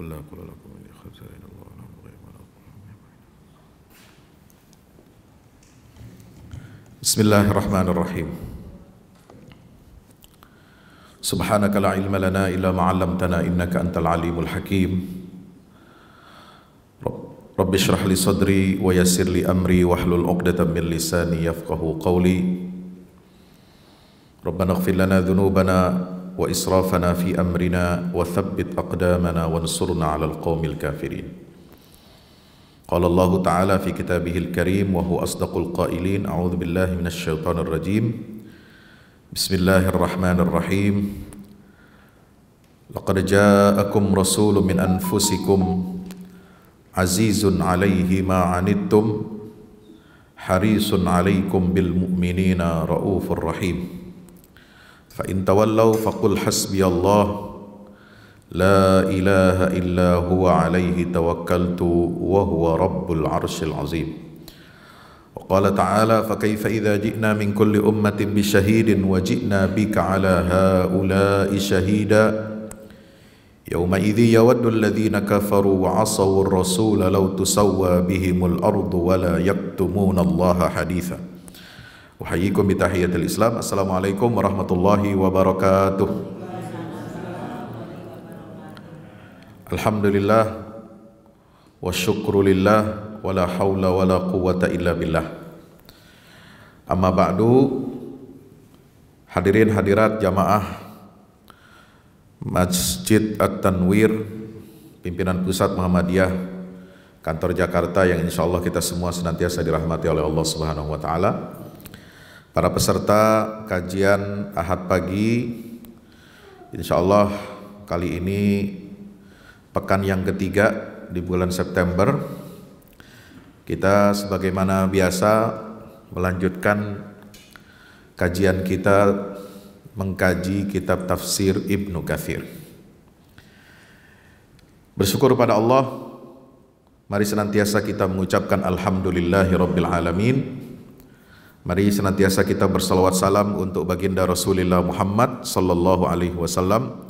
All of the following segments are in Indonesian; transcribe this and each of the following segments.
قل لا قل لكم إني خزائن الله أعلم الغيب ولا بسم الله الرحمن الرحيم سبحانك لا علم لنا إلا ما علمتنا إنك أنت العليم الحكيم رب اشرح لي صدري ويسر لي أمري واحلل عقدة من لساني يفقه قولي ربنا اغفر لنا ذنوبنا وإسرافنا في أمرنا وثبت أقدامنا وانصرنا على القوم الكافرين قال الله تعالى في كتابه الكريم وهو أصدق القائلين أعوذ بالله من الشيطان الرجيم بسم الله الرحمن الرحيم لقد جاءكم رسول من أنفسكم عزيز عليه ما عنتم حريص عليكم بالمؤمنين رؤوف رحيم فإن تولوا فقل حسبي الله لا إله إلا هو عليه توكلت وهو رب العرش العظيم وقال تعالى فكيف إذا جئنا من كل أمة بشهيد وجئنا بك على هؤلاء شهيدا يومئذ يود الذين كفروا وعصوا الرسول لو تسوى بهم الأرض ولا يكتمون الله حديثاً Uhayyikum bitahiyatil Islam. Assalamualaikum warahmatullahi wabarakatuh. Alhamdulillah wa syukrulillah wa la hawla wa la quwata illa billah. Amma ba'du hadirin hadirat jamaah Masjid At-Tanwir pimpinan pusat Muhammadiyah kantor Jakarta yang insya Allah kita semua senantiasa dirahmati oleh Allah Subhanahu wa taala para peserta kajian Ahad pagi Insya Allah kali ini pekan yang ketiga di bulan September kita sebagaimana biasa melanjutkan kajian kita mengkaji kitab tafsir Ibnu Kathir bersyukur pada Allah mari senantiasa kita mengucapkan Alhamdulillahi Rabbil Alamin Mari senantiasa kita bersalawat salam untuk baginda Rasulullah Muhammad sallallahu alaihi wasallam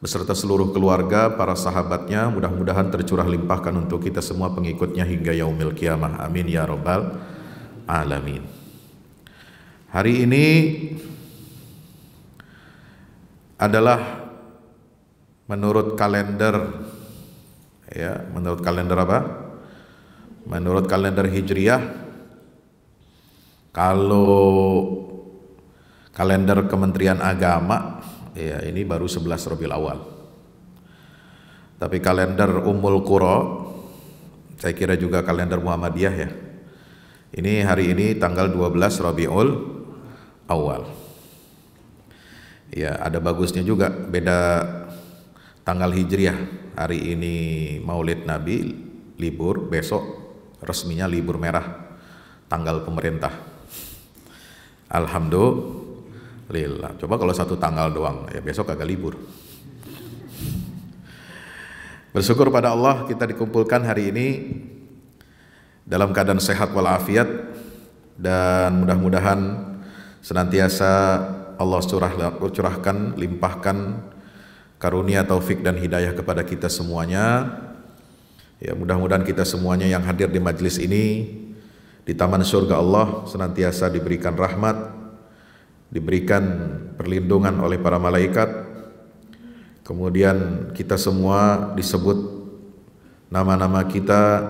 beserta seluruh keluarga, para sahabatnya, mudah-mudahan tercurah limpahkan untuk kita semua pengikutnya hingga yaumil kiamah. Amin ya rabbal alamin. Hari ini adalah menurut kalender ya, menurut kalender apa? Menurut kalender Hijriah kalau kalender Kementerian Agama ya ini baru 11 Rabiul Awal. Tapi kalender Umul Qura saya kira juga kalender Muhammadiyah ya. Ini hari ini tanggal 12 Rabiul Awal. Ya, ada bagusnya juga beda tanggal Hijriah. Hari ini Maulid Nabi libur, besok resminya libur merah tanggal pemerintah. Alhamdulillah. Coba kalau satu tanggal doang, ya besok agak libur. Bersyukur pada Allah kita dikumpulkan hari ini dalam keadaan sehat walafiat dan mudah-mudahan senantiasa Allah curah, curahkan, limpahkan karunia taufik dan hidayah kepada kita semuanya. Ya, mudah-mudahan kita semuanya yang hadir di majelis ini di taman surga Allah senantiasa diberikan rahmat, diberikan perlindungan oleh para malaikat. Kemudian kita semua disebut nama-nama kita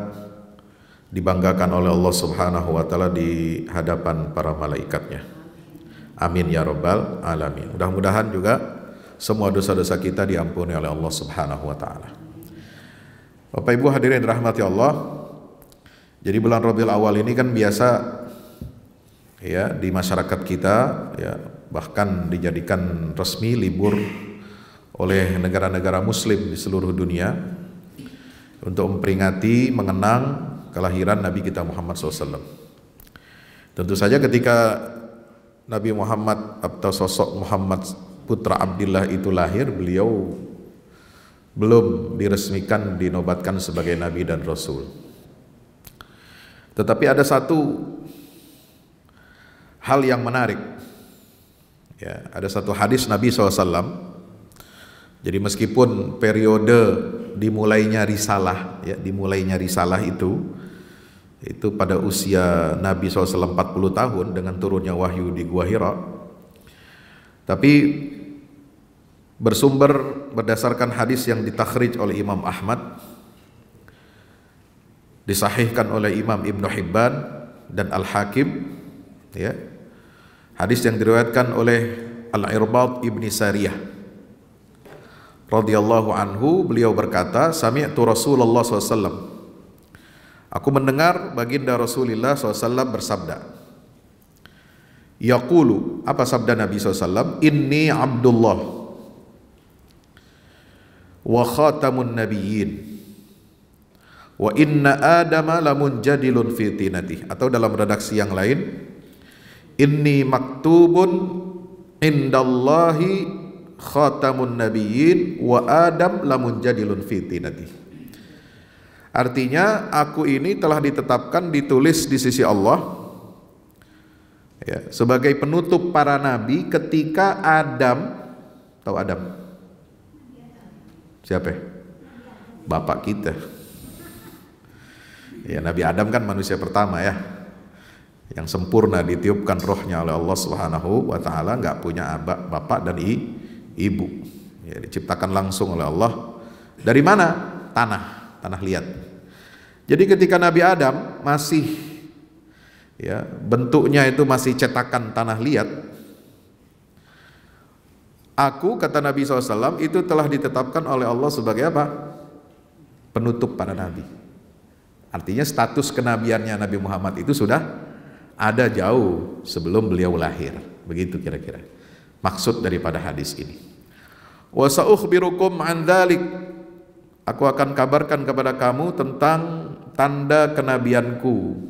dibanggakan oleh Allah Subhanahu wa taala di hadapan para malaikatnya. Amin ya rabbal alamin. Mudah-mudahan juga semua dosa-dosa kita diampuni oleh Allah Subhanahu wa taala. Bapak Ibu hadirin rahmati Allah, jadi bulan Rabiul Awal ini kan biasa ya di masyarakat kita ya bahkan dijadikan resmi libur oleh negara-negara muslim di seluruh dunia untuk memperingati mengenang kelahiran Nabi kita Muhammad SAW. Tentu saja ketika Nabi Muhammad atau sosok Muhammad putra Abdullah itu lahir, beliau belum diresmikan, dinobatkan sebagai Nabi dan Rasul. Tetapi ada satu hal yang menarik. Ya, ada satu hadis Nabi SAW. Jadi meskipun periode dimulainya risalah, ya, dimulainya risalah itu, itu pada usia Nabi SAW 40 tahun dengan turunnya wahyu di Gua Hira. Tapi bersumber berdasarkan hadis yang ditakhrij oleh Imam Ahmad disahihkan oleh Imam Ibn Hibban dan Al-Hakim ya. Hadis yang diriwayatkan oleh Al-Irbad Ibn Sariyah radhiyallahu anhu beliau berkata sami'tu Rasulullah SAW aku mendengar baginda Rasulullah SAW bersabda Yaqulu apa sabda Nabi SAW inni Abdullah wa khatamun nabiyyin wa inna adama lamun jadilun fitinati atau dalam redaksi yang lain inni maktubun indallahi khatamun nabiyyin wa adam lamun jadilun fitinati artinya aku ini telah ditetapkan ditulis di sisi Allah ya, sebagai penutup para nabi ketika Adam tahu Adam siapa ya? bapak kita Ya, Nabi Adam kan manusia pertama ya yang sempurna ditiupkan rohnya oleh Allah Subhanahu wa taala nggak punya abak, bapak dan i, ibu. Ya, diciptakan langsung oleh Allah. Dari mana? Tanah, tanah liat. Jadi ketika Nabi Adam masih ya, bentuknya itu masih cetakan tanah liat. Aku kata Nabi SAW itu telah ditetapkan oleh Allah sebagai apa? Penutup para nabi Artinya status kenabiannya Nabi Muhammad itu sudah ada jauh sebelum beliau lahir. Begitu kira-kira. Maksud daripada hadis ini. Wa sa'ukhbirukum an dhalik. Aku akan kabarkan kepada kamu tentang tanda kenabianku.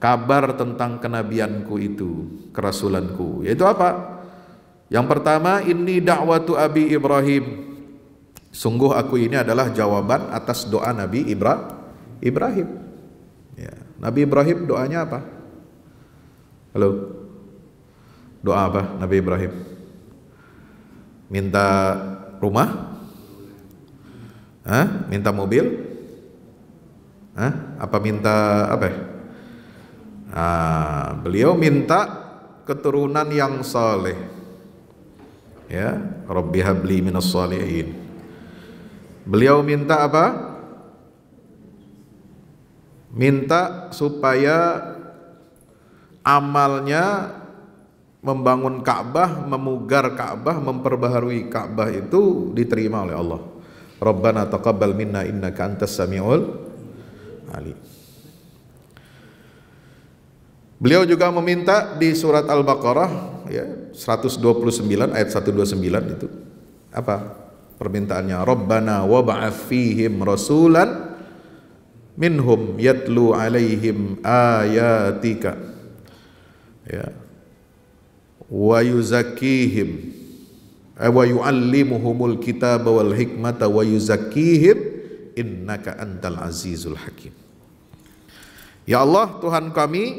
Kabar tentang kenabianku itu, kerasulanku. Yaitu apa? Yang pertama, ini dakwatu Abi Ibrahim. Sungguh aku ini adalah jawaban atas doa Nabi Ibrahim Ibrahim. Ya. Nabi Ibrahim doanya apa? Halo. Doa apa Nabi Ibrahim? Minta rumah? Hah? Minta mobil? Hah? Apa minta apa? Ah, beliau minta keturunan yang saleh. Ya, Rabbi habli minas salihin. Beliau minta apa? minta supaya amalnya membangun Ka'bah, memugar Ka'bah, memperbaharui Ka'bah itu diterima oleh Allah. Rabbana taqabbal minna innaka antas samiul alim. Beliau juga meminta di surat Al-Baqarah ya 129 ayat 129 itu apa permintaannya Rabbana wab'ath fihim rasulan minhum yatlu alaihim ayatika ya wa yuzakkihim eh, wa yuallimuhumul kitaba wal hikmata wa yuzakkihim innaka antal azizul hakim Ya Allah Tuhan kami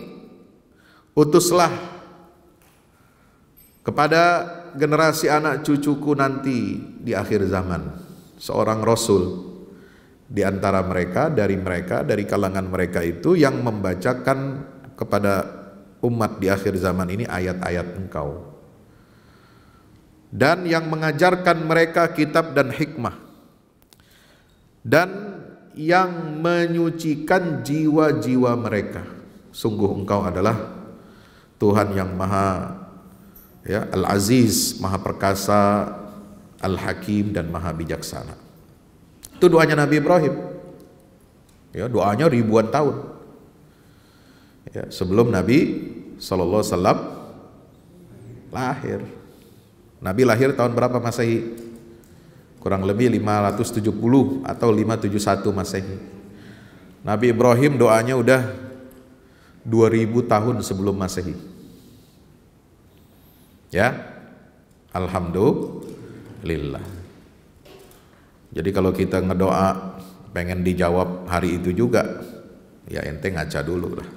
utuslah kepada generasi anak cucuku nanti di akhir zaman seorang rasul di antara mereka, dari mereka, dari kalangan mereka itu yang membacakan kepada umat di akhir zaman ini ayat-ayat engkau. Dan yang mengajarkan mereka kitab dan hikmah. Dan yang menyucikan jiwa-jiwa mereka. Sungguh engkau adalah Tuhan yang maha ya, Al-Aziz, maha perkasa, Al-Hakim dan maha bijaksana. Itu doanya Nabi Ibrahim. Ya, doanya ribuan tahun. Ya, sebelum Nabi sallallahu alaihi lahir. Nabi lahir tahun berapa Masehi? Kurang lebih 570 atau 571 Masehi. Nabi Ibrahim doanya udah 2000 tahun sebelum Masehi. Ya. Alhamdulillah. Jadi kalau kita ngedoa pengen dijawab hari itu juga, ya ente ngaca dulu lah.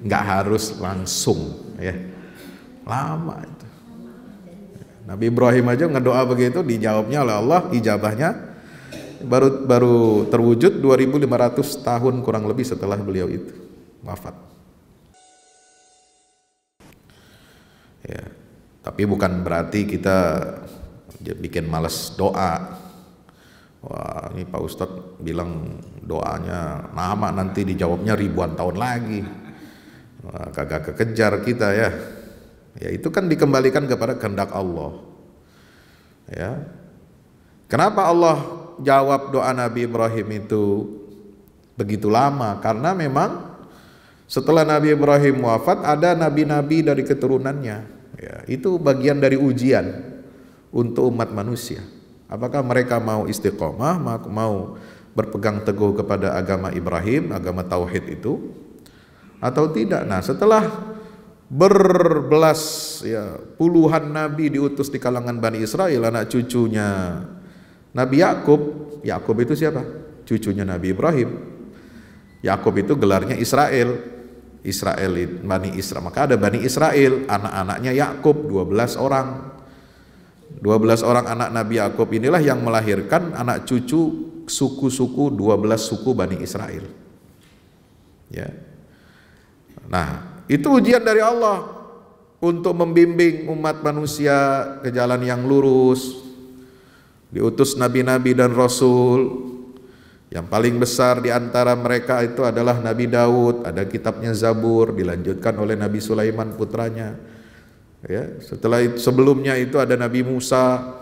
Nggak harus langsung ya. Lama itu. Nabi Ibrahim aja ngedoa begitu dijawabnya oleh Allah ijabahnya baru baru terwujud 2500 tahun kurang lebih setelah beliau itu wafat. Ya, tapi bukan berarti kita dia bikin males doa wah ini Pak Ustadz bilang doanya lama nanti dijawabnya ribuan tahun lagi wah, kagak kekejar kita ya ya itu kan dikembalikan kepada kehendak Allah ya kenapa Allah jawab doa Nabi Ibrahim itu begitu lama karena memang setelah Nabi Ibrahim wafat ada nabi-nabi dari keturunannya ya, itu bagian dari ujian untuk umat manusia. Apakah mereka mau istiqomah, mau berpegang teguh kepada agama Ibrahim, agama tauhid itu atau tidak? Nah, setelah berbelas ya, puluhan nabi diutus di kalangan Bani Israel, anak cucunya Nabi Yakub. Yakub itu siapa? Cucunya Nabi Ibrahim. Yakub itu gelarnya Israel. Israel Bani Israel. Maka ada Bani Israel, anak-anaknya Yakub 12 orang. 12 orang anak Nabi Yakub inilah yang melahirkan anak cucu suku-suku 12 suku Bani Israel. Ya. Nah, itu ujian dari Allah untuk membimbing umat manusia ke jalan yang lurus. Diutus nabi-nabi dan rasul. Yang paling besar di antara mereka itu adalah Nabi Daud, ada kitabnya Zabur dilanjutkan oleh Nabi Sulaiman putranya. Ya, setelah itu, sebelumnya itu ada Nabi Musa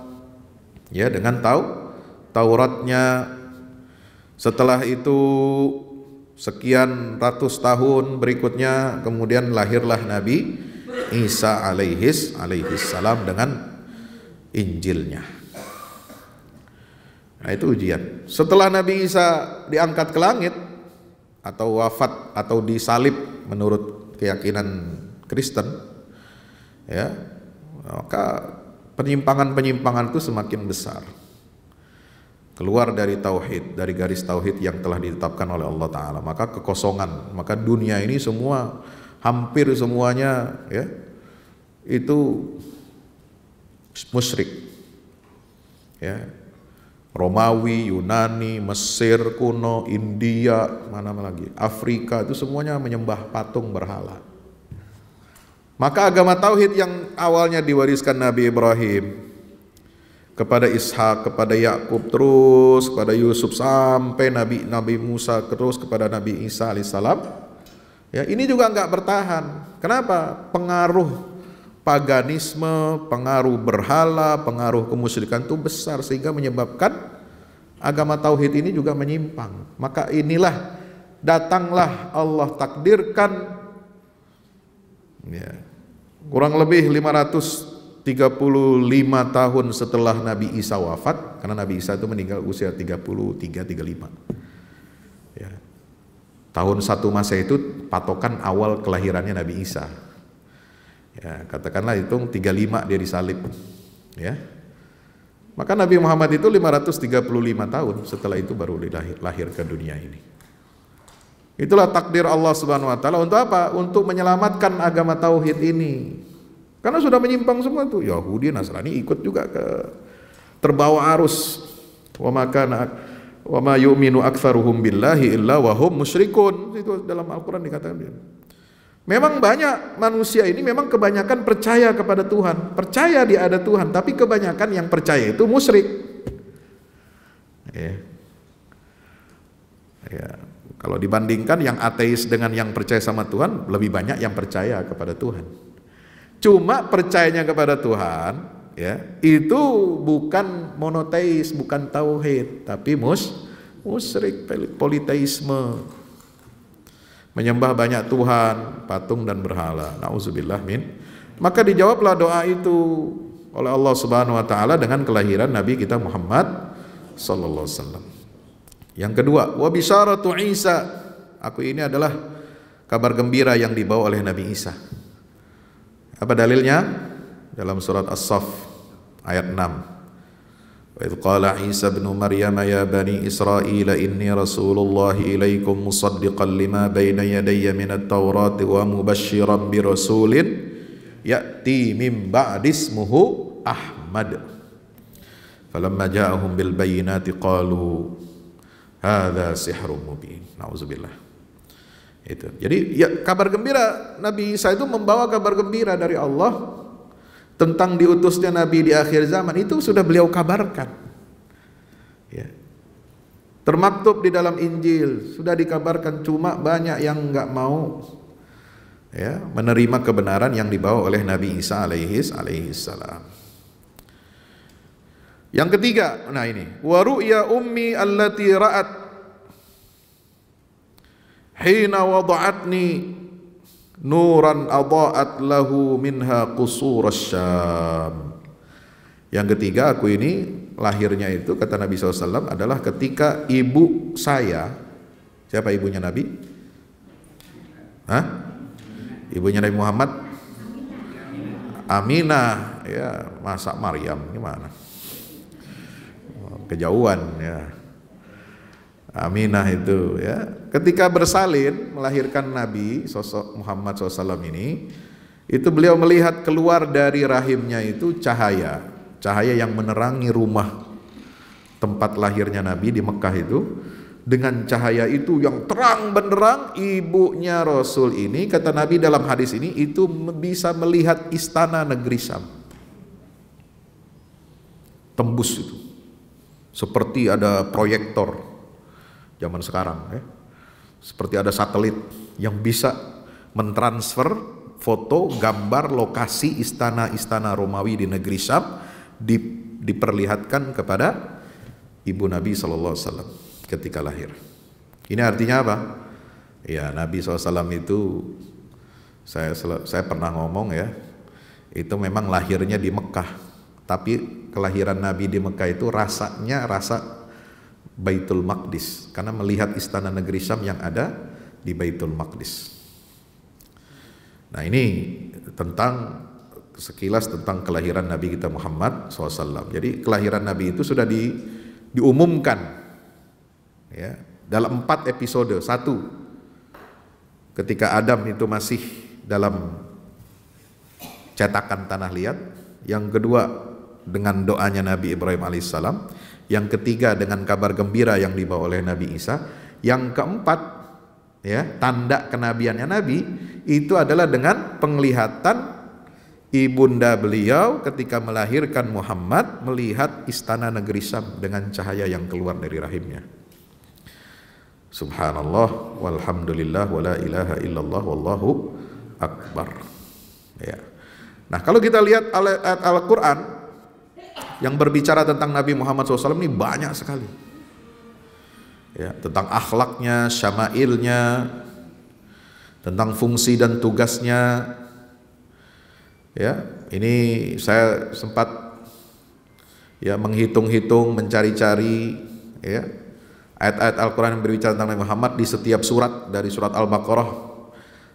ya dengan tahu Tauratnya. Setelah itu sekian ratus tahun berikutnya kemudian lahirlah Nabi Isa alaihis alaihis salam dengan Injilnya. Nah itu ujian. Setelah Nabi Isa diangkat ke langit atau wafat atau disalib menurut keyakinan Kristen, ya maka penyimpangan-penyimpangan itu semakin besar keluar dari tauhid, dari garis tauhid yang telah ditetapkan oleh Allah taala. Maka kekosongan, maka dunia ini semua hampir semuanya ya itu musyrik. Ya. Romawi, Yunani, Mesir kuno, India, mana lagi? Afrika itu semuanya menyembah patung berhala. Maka agama tauhid yang awalnya diwariskan Nabi Ibrahim kepada Ishak, kepada Yakub terus kepada Yusuf sampai Nabi Nabi Musa terus kepada Nabi Isa alaihissalam. Ya, ini juga nggak bertahan. Kenapa? Pengaruh paganisme, pengaruh berhala, pengaruh kemusyrikan itu besar sehingga menyebabkan agama tauhid ini juga menyimpang. Maka inilah datanglah Allah takdirkan ya, kurang lebih 535 tahun setelah Nabi Isa wafat karena Nabi Isa itu meninggal usia 33 35 ya. tahun satu masa itu patokan awal kelahirannya Nabi Isa ya, katakanlah hitung 35 dia disalib ya maka Nabi Muhammad itu 535 tahun setelah itu baru lahir, ke dunia ini Itulah takdir Allah Subhanahu wa taala untuk apa? Untuk menyelamatkan agama tauhid ini. Karena sudah menyimpang semua tuh. Yahudi Nasrani ikut juga ke terbawa arus. Wa makana wa ma yu'minu aktsaruhum billahi illa wa hum musyrikun. Itu dalam Al-Qur'an dikatakan. Memang banyak manusia ini memang kebanyakan percaya kepada Tuhan, percaya dia ada Tuhan, tapi kebanyakan yang percaya itu musyrik. Ya. Ya. Kalau dibandingkan yang ateis dengan yang percaya sama Tuhan, lebih banyak yang percaya kepada Tuhan. Cuma percayanya kepada Tuhan, ya, itu bukan monoteis, bukan tauhid, tapi mus musyrik politeisme. Menyembah banyak Tuhan, patung dan berhala. Nauzubillah min. Maka dijawablah doa itu oleh Allah Subhanahu wa taala dengan kelahiran Nabi kita Muhammad sallallahu alaihi wasallam. Yang kedua, wa bisaratu Isa. Aku ini adalah kabar gembira yang dibawa oleh Nabi Isa. Apa dalilnya? Dalam surat As-Saff ayat 6. Wa idz qala Isa ibn Maryam ya bani Israil inni rasulullah ilaikum musaddiqan lima baina yadayya min at-taurati wa mubashshiran rasulin ya'ti min ba'dismuhu Ahmad. Falamma ja'ahum bil bayyinati qalu Hadza sihrum mubin. Nauzubillah. Itu. Jadi ya kabar gembira Nabi Isa itu membawa kabar gembira dari Allah tentang diutusnya Nabi di akhir zaman itu sudah beliau kabarkan. Ya. Termaktub di dalam Injil sudah dikabarkan cuma banyak yang nggak mau ya menerima kebenaran yang dibawa oleh Nabi Isa alaihis alaihi salam. Yang ketiga, nah ini, wa ru'ya ummi allati ra'at hina wada'atni nuran adha'at lahu minha qusur syam. Yang ketiga, aku ini lahirnya itu kata Nabi SAW adalah ketika ibu saya, siapa ibunya Nabi? Hah? Ibunya Nabi Muhammad? Aminah, ya masa Maryam gimana? kejauhan ya. Aminah itu ya. Ketika bersalin melahirkan Nabi sosok Muhammad SAW ini, itu beliau melihat keluar dari rahimnya itu cahaya, cahaya yang menerangi rumah tempat lahirnya Nabi di Mekah itu. Dengan cahaya itu yang terang benderang, ibunya Rasul ini kata Nabi dalam hadis ini itu bisa melihat istana negeri Sam. Tembus itu seperti ada proyektor zaman sekarang ya. Seperti ada satelit yang bisa mentransfer foto, gambar, lokasi istana-istana Romawi di negeri Syam di, diperlihatkan kepada ibu Nabi saw. ketika lahir. Ini artinya apa? Ya Nabi SAW itu saya saya pernah ngomong ya itu memang lahirnya di Mekah tapi kelahiran Nabi di Mekah itu rasanya rasa Baitul Maqdis karena melihat istana negeri Syam yang ada di Baitul Maqdis. Nah ini tentang sekilas tentang kelahiran Nabi kita Muhammad SAW. Jadi kelahiran Nabi itu sudah di, diumumkan ya dalam empat episode. Satu, ketika Adam itu masih dalam cetakan tanah liat. Yang kedua, dengan doanya Nabi Ibrahim alaihissalam, yang ketiga dengan kabar gembira yang dibawa oleh Nabi Isa, yang keempat ya tanda kenabiannya Nabi itu adalah dengan penglihatan ibunda beliau ketika melahirkan Muhammad melihat istana negeri Sam dengan cahaya yang keluar dari rahimnya. Subhanallah walhamdulillah wala ilaha illallah wallahu akbar. Ya. Nah, kalau kita lihat Al-Qur'an al quran yang berbicara tentang Nabi Muhammad SAW ini banyak sekali. Ya, tentang akhlaknya, syama'ilnya, tentang fungsi dan tugasnya. Ya, ini saya sempat ya menghitung-hitung, mencari-cari ya ayat-ayat Al-Qur'an yang berbicara tentang Nabi Muhammad di setiap surat dari surat Al-Baqarah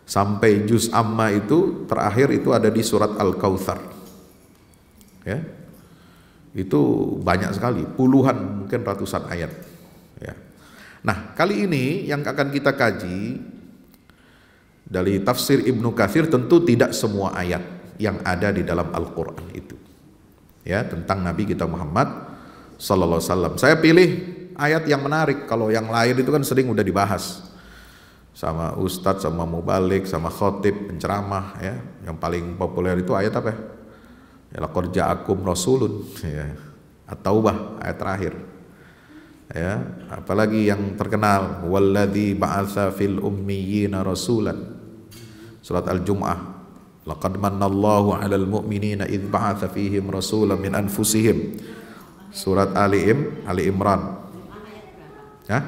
sampai juz amma itu terakhir itu ada di surat Al-Kautsar. Ya itu banyak sekali, puluhan mungkin ratusan ayat. Ya. Nah, kali ini yang akan kita kaji dari tafsir Ibnu Kathir tentu tidak semua ayat yang ada di dalam Al-Qur'an itu. Ya, tentang Nabi kita Muhammad sallallahu alaihi wasallam. Saya pilih ayat yang menarik. Kalau yang lain itu kan sering udah dibahas sama ustadz, sama mubalik, sama khotib, penceramah ya. Yang paling populer itu ayat apa ya? ya kerja akum rasulun ya at-taubah ayat terakhir ya apalagi yang terkenal walladzi ba'atsa fil ummiyina rasulan surat al-jum'ah laqad manallahu 'alal mu'minina id ba'atsa fihim rasulan min anfusihim surat ali im ali imran ya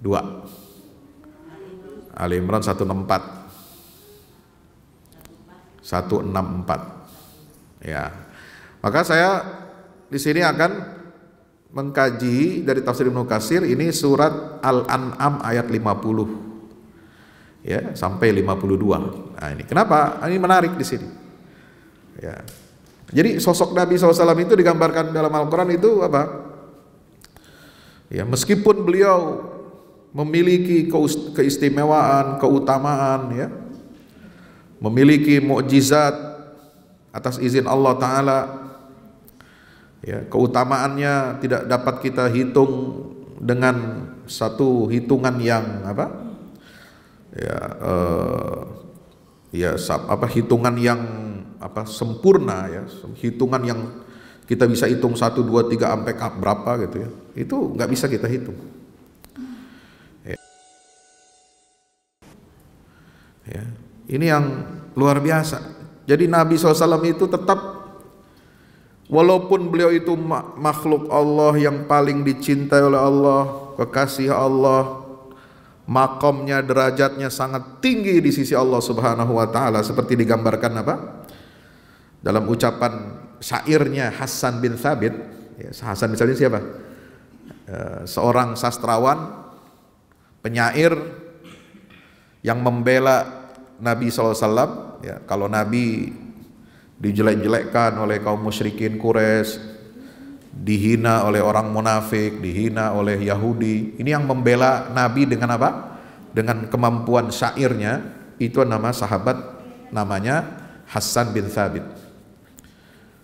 dua Ali Imran 164 164 Ya. Maka saya di sini akan mengkaji dari tafsir Ibnu Katsir ini surat Al-An'am ayat 50 ya sampai 52. Nah ini kenapa? Ini menarik di sini. Ya. Jadi sosok Nabi SAW itu digambarkan dalam Al-Quran itu apa? Ya meskipun beliau memiliki keistimewaan, keutamaan ya, memiliki mukjizat atas izin Allah taala ya keutamaannya tidak dapat kita hitung dengan satu hitungan yang apa ya uh, ya apa hitungan yang apa sempurna ya hitungan yang kita bisa hitung satu dua tiga sampai berapa gitu ya itu nggak bisa kita hitung ya. ya ini yang luar biasa jadi Nabi SAW itu tetap Walaupun beliau itu makhluk Allah yang paling dicintai oleh Allah, kekasih Allah, makomnya, derajatnya sangat tinggi di sisi Allah Subhanahu wa taala seperti digambarkan apa? Dalam ucapan syairnya Hasan bin Thabit, ya, Hasan bin Thabit siapa? Ya, seorang sastrawan, penyair yang membela Nabi SAW ya kalau nabi dijelek-jelekkan oleh kaum musyrikin Quraisy dihina oleh orang munafik, dihina oleh Yahudi. Ini yang membela Nabi dengan apa? Dengan kemampuan syairnya. Itu nama sahabat namanya Hasan bin Thabit.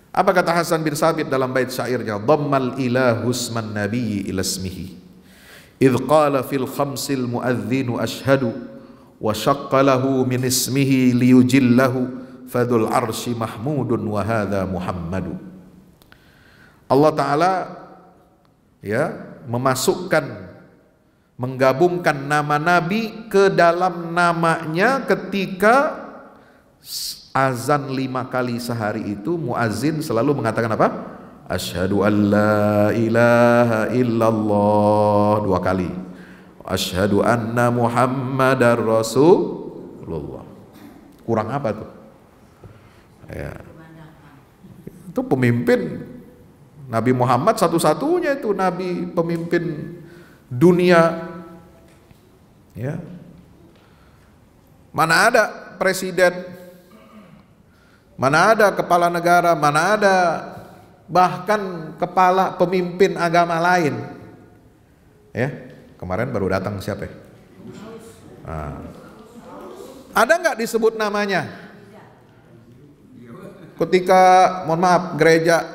Apa kata Hasan bin Thabit dalam bait syairnya? Dhammal ilahu nabiyyi ilasmihi. Idh qala fil khamsil muadzinu ashhadu min ismihi liyujillahu fadul arsy mahmudun wa muhammadu Allah taala ya memasukkan menggabungkan nama nabi ke dalam namanya ketika azan lima kali sehari itu muazin selalu mengatakan apa asyhadu an ilaha illallah dua kali asyhadu anna muhammadar rasulullah kurang apa tuh ya itu pemimpin Nabi Muhammad satu-satunya itu nabi pemimpin dunia ya mana ada presiden mana ada kepala negara mana ada bahkan kepala pemimpin agama lain ya Kemarin baru datang siapa ya? Nah. Ada nggak disebut namanya? Ketika, mohon maaf, gereja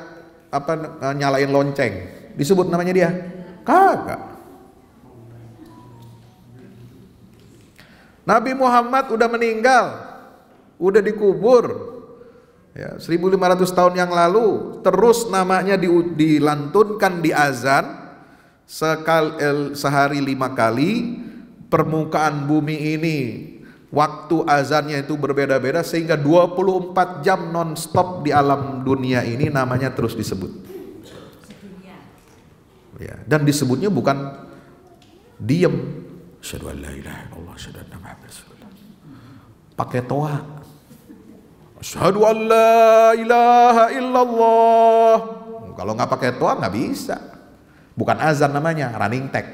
apa eh, nyalain lonceng, disebut namanya dia? Kagak. Nabi Muhammad udah meninggal, udah dikubur. Ya, 1500 tahun yang lalu terus namanya di, dilantunkan di azan sekal, eh, sehari lima kali permukaan bumi ini waktu azannya itu berbeda-beda sehingga 24 jam non stop di alam dunia ini namanya terus disebut ya. dan disebutnya bukan diem pakai toa Asyhadu an la ilaha illallah. Kalau nggak pakai toa nggak bisa. Bukan azan namanya, running tag.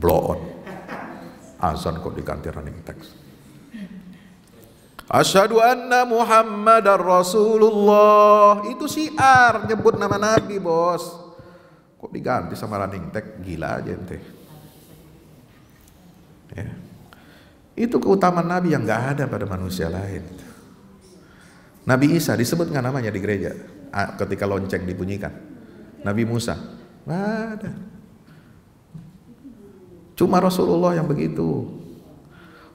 Blow on. Azan kok diganti running tag. Asyhadu anna Muhammadar Rasulullah. Itu siar nyebut nama Nabi, Bos. Kok diganti sama running tag? Gila aja ente. Ya. Itu keutamaan Nabi yang gak ada pada manusia lain. Nabi Isa disebut nggak namanya di gereja ketika lonceng dibunyikan? Nabi Musa. Nggak ada. Cuma Rasulullah yang begitu.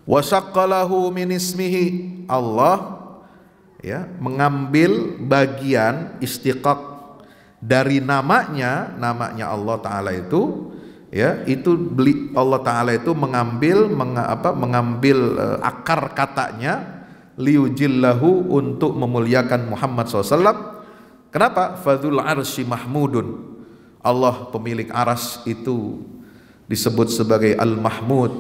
Wasakalahu minismihi Allah ya mengambil bagian istiqaq dari namanya namanya Allah taala itu ya itu beli Allah taala itu mengambil meng, apa mengambil eh, akar katanya liujillahu untuk memuliakan Muhammad SAW Kenapa? Fadul arsy mahmudun. Allah pemilik aras itu disebut sebagai al-mahmud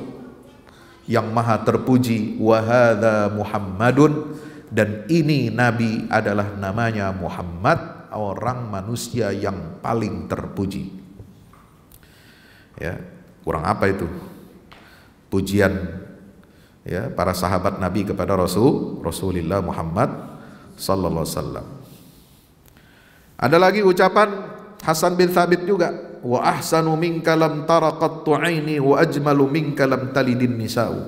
yang maha terpuji wahada Muhammadun dan ini nabi adalah namanya Muhammad orang manusia yang paling terpuji ya kurang apa itu pujian ya para sahabat nabi kepada Rasul Rasulullah Muhammad sallallahu alaihi wasallam ada lagi ucapan Hasan bin Thabit juga, wa ahsanu minka lam taraqattu aini wa ajmalu minka lam talidin nisa'u.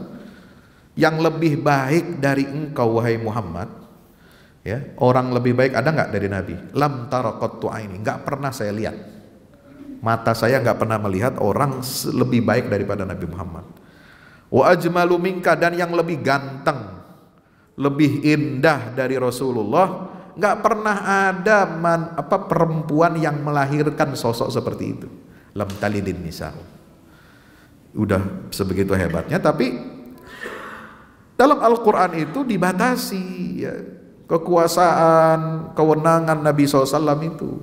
Yang lebih baik dari engkau wahai Muhammad, ya, orang lebih baik ada nggak dari Nabi? Lam taraqattu aini, nggak pernah saya lihat. Mata saya nggak pernah melihat orang lebih baik daripada Nabi Muhammad. Wa ajmalu minka dan yang lebih ganteng, lebih indah dari Rasulullah nggak pernah ada man, apa perempuan yang melahirkan sosok seperti itu lam talidin nisa udah sebegitu hebatnya tapi dalam Al-Quran itu dibatasi ya, kekuasaan kewenangan Nabi SAW itu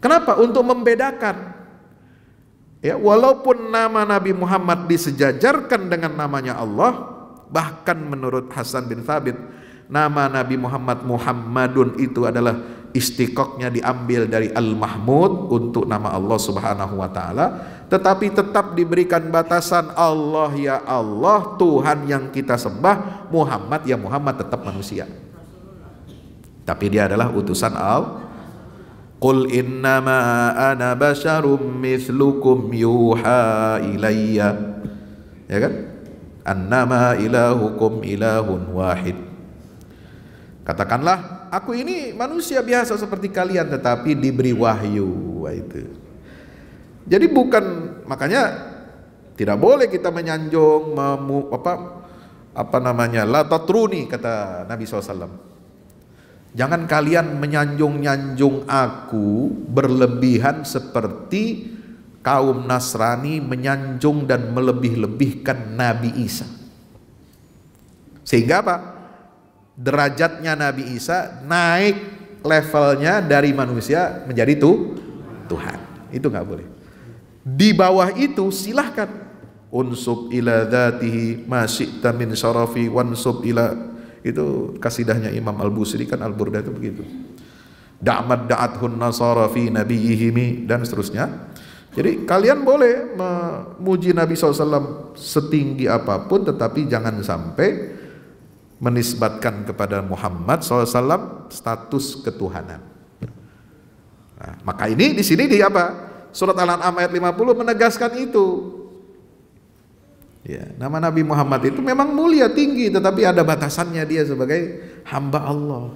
kenapa untuk membedakan ya walaupun nama Nabi Muhammad disejajarkan dengan namanya Allah bahkan menurut Hasan bin Thabit nama Nabi Muhammad Muhammadun itu adalah istiqoknya diambil dari Al-Mahmud untuk nama Allah Subhanahu wa taala, tetapi tetap diberikan batasan Allah ya Allah, Tuhan yang kita sembah, Muhammad ya Muhammad tetap manusia. Tapi dia adalah utusan Al Qul innama ana basyarum mislukum yuha ilayya. Ya kan? Annama ilahukum ilahun wahid Katakanlah, aku ini manusia biasa seperti kalian tetapi diberi wahyu. Wah, itu. Jadi bukan makanya tidak boleh kita menyanjung memu, apa apa namanya latatruni kata Nabi SAW. Jangan kalian menyanjung-nyanjung aku berlebihan seperti kaum Nasrani menyanjung dan melebih-lebihkan Nabi Isa. Sehingga apa? derajatnya Nabi Isa naik levelnya dari manusia menjadi tuh Tuhan. Itu nggak boleh. Di bawah itu silahkan unsub ila masih masyita tamin syarafi wansub ila itu kasidahnya Imam Al-Busri kan Al-Burda itu begitu. Da'mat da'athun nasara Nabi nabiyihimi dan seterusnya. Jadi kalian boleh memuji Nabi SAW setinggi apapun tetapi jangan sampai menisbatkan kepada Muhammad SAW status ketuhanan. Nah, maka ini di sini di apa? Surat Al-An'am ayat 50 menegaskan itu. Ya, nama Nabi Muhammad itu memang mulia tinggi tetapi ada batasannya dia sebagai hamba Allah.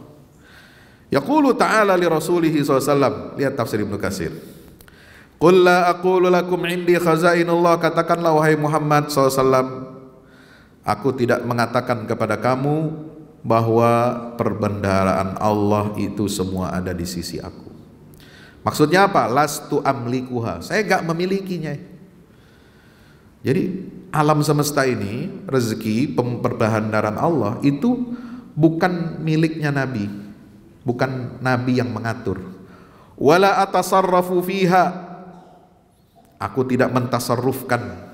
Yaqulu ta'ala li rasulihi SAW Lihat tafsir Ibnu Kasir Qul la aqulu lakum indi khazainullah Katakanlah wahai Muhammad SAW Aku tidak mengatakan kepada kamu bahwa perbendaharaan Allah itu semua ada di sisi aku. Maksudnya apa? Lastu amlikuha. Saya gak memilikinya. Jadi alam semesta ini, rezeki, perbendaharaan Allah itu bukan miliknya Nabi. Bukan Nabi yang mengatur. Wala atasarrafu fiha. Aku tidak mentasarrufkan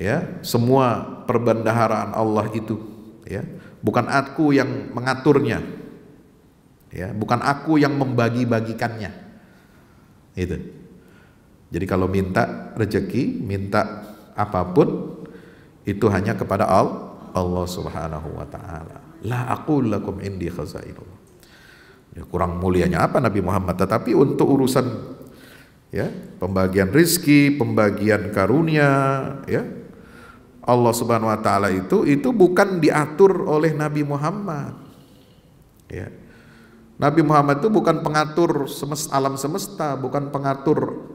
ya semua perbendaharaan Allah itu ya bukan aku yang mengaturnya ya bukan aku yang membagi-bagikannya itu jadi kalau minta rezeki minta apapun itu hanya kepada Allah Allah Subhanahu wa taala la aku lakum indi khazainullah ya kurang mulianya apa Nabi Muhammad tetapi untuk urusan ya pembagian rizki pembagian karunia ya Allah Subhanahu wa taala itu itu bukan diatur oleh Nabi Muhammad. Ya. Nabi Muhammad itu bukan pengatur semest, alam semesta, bukan pengatur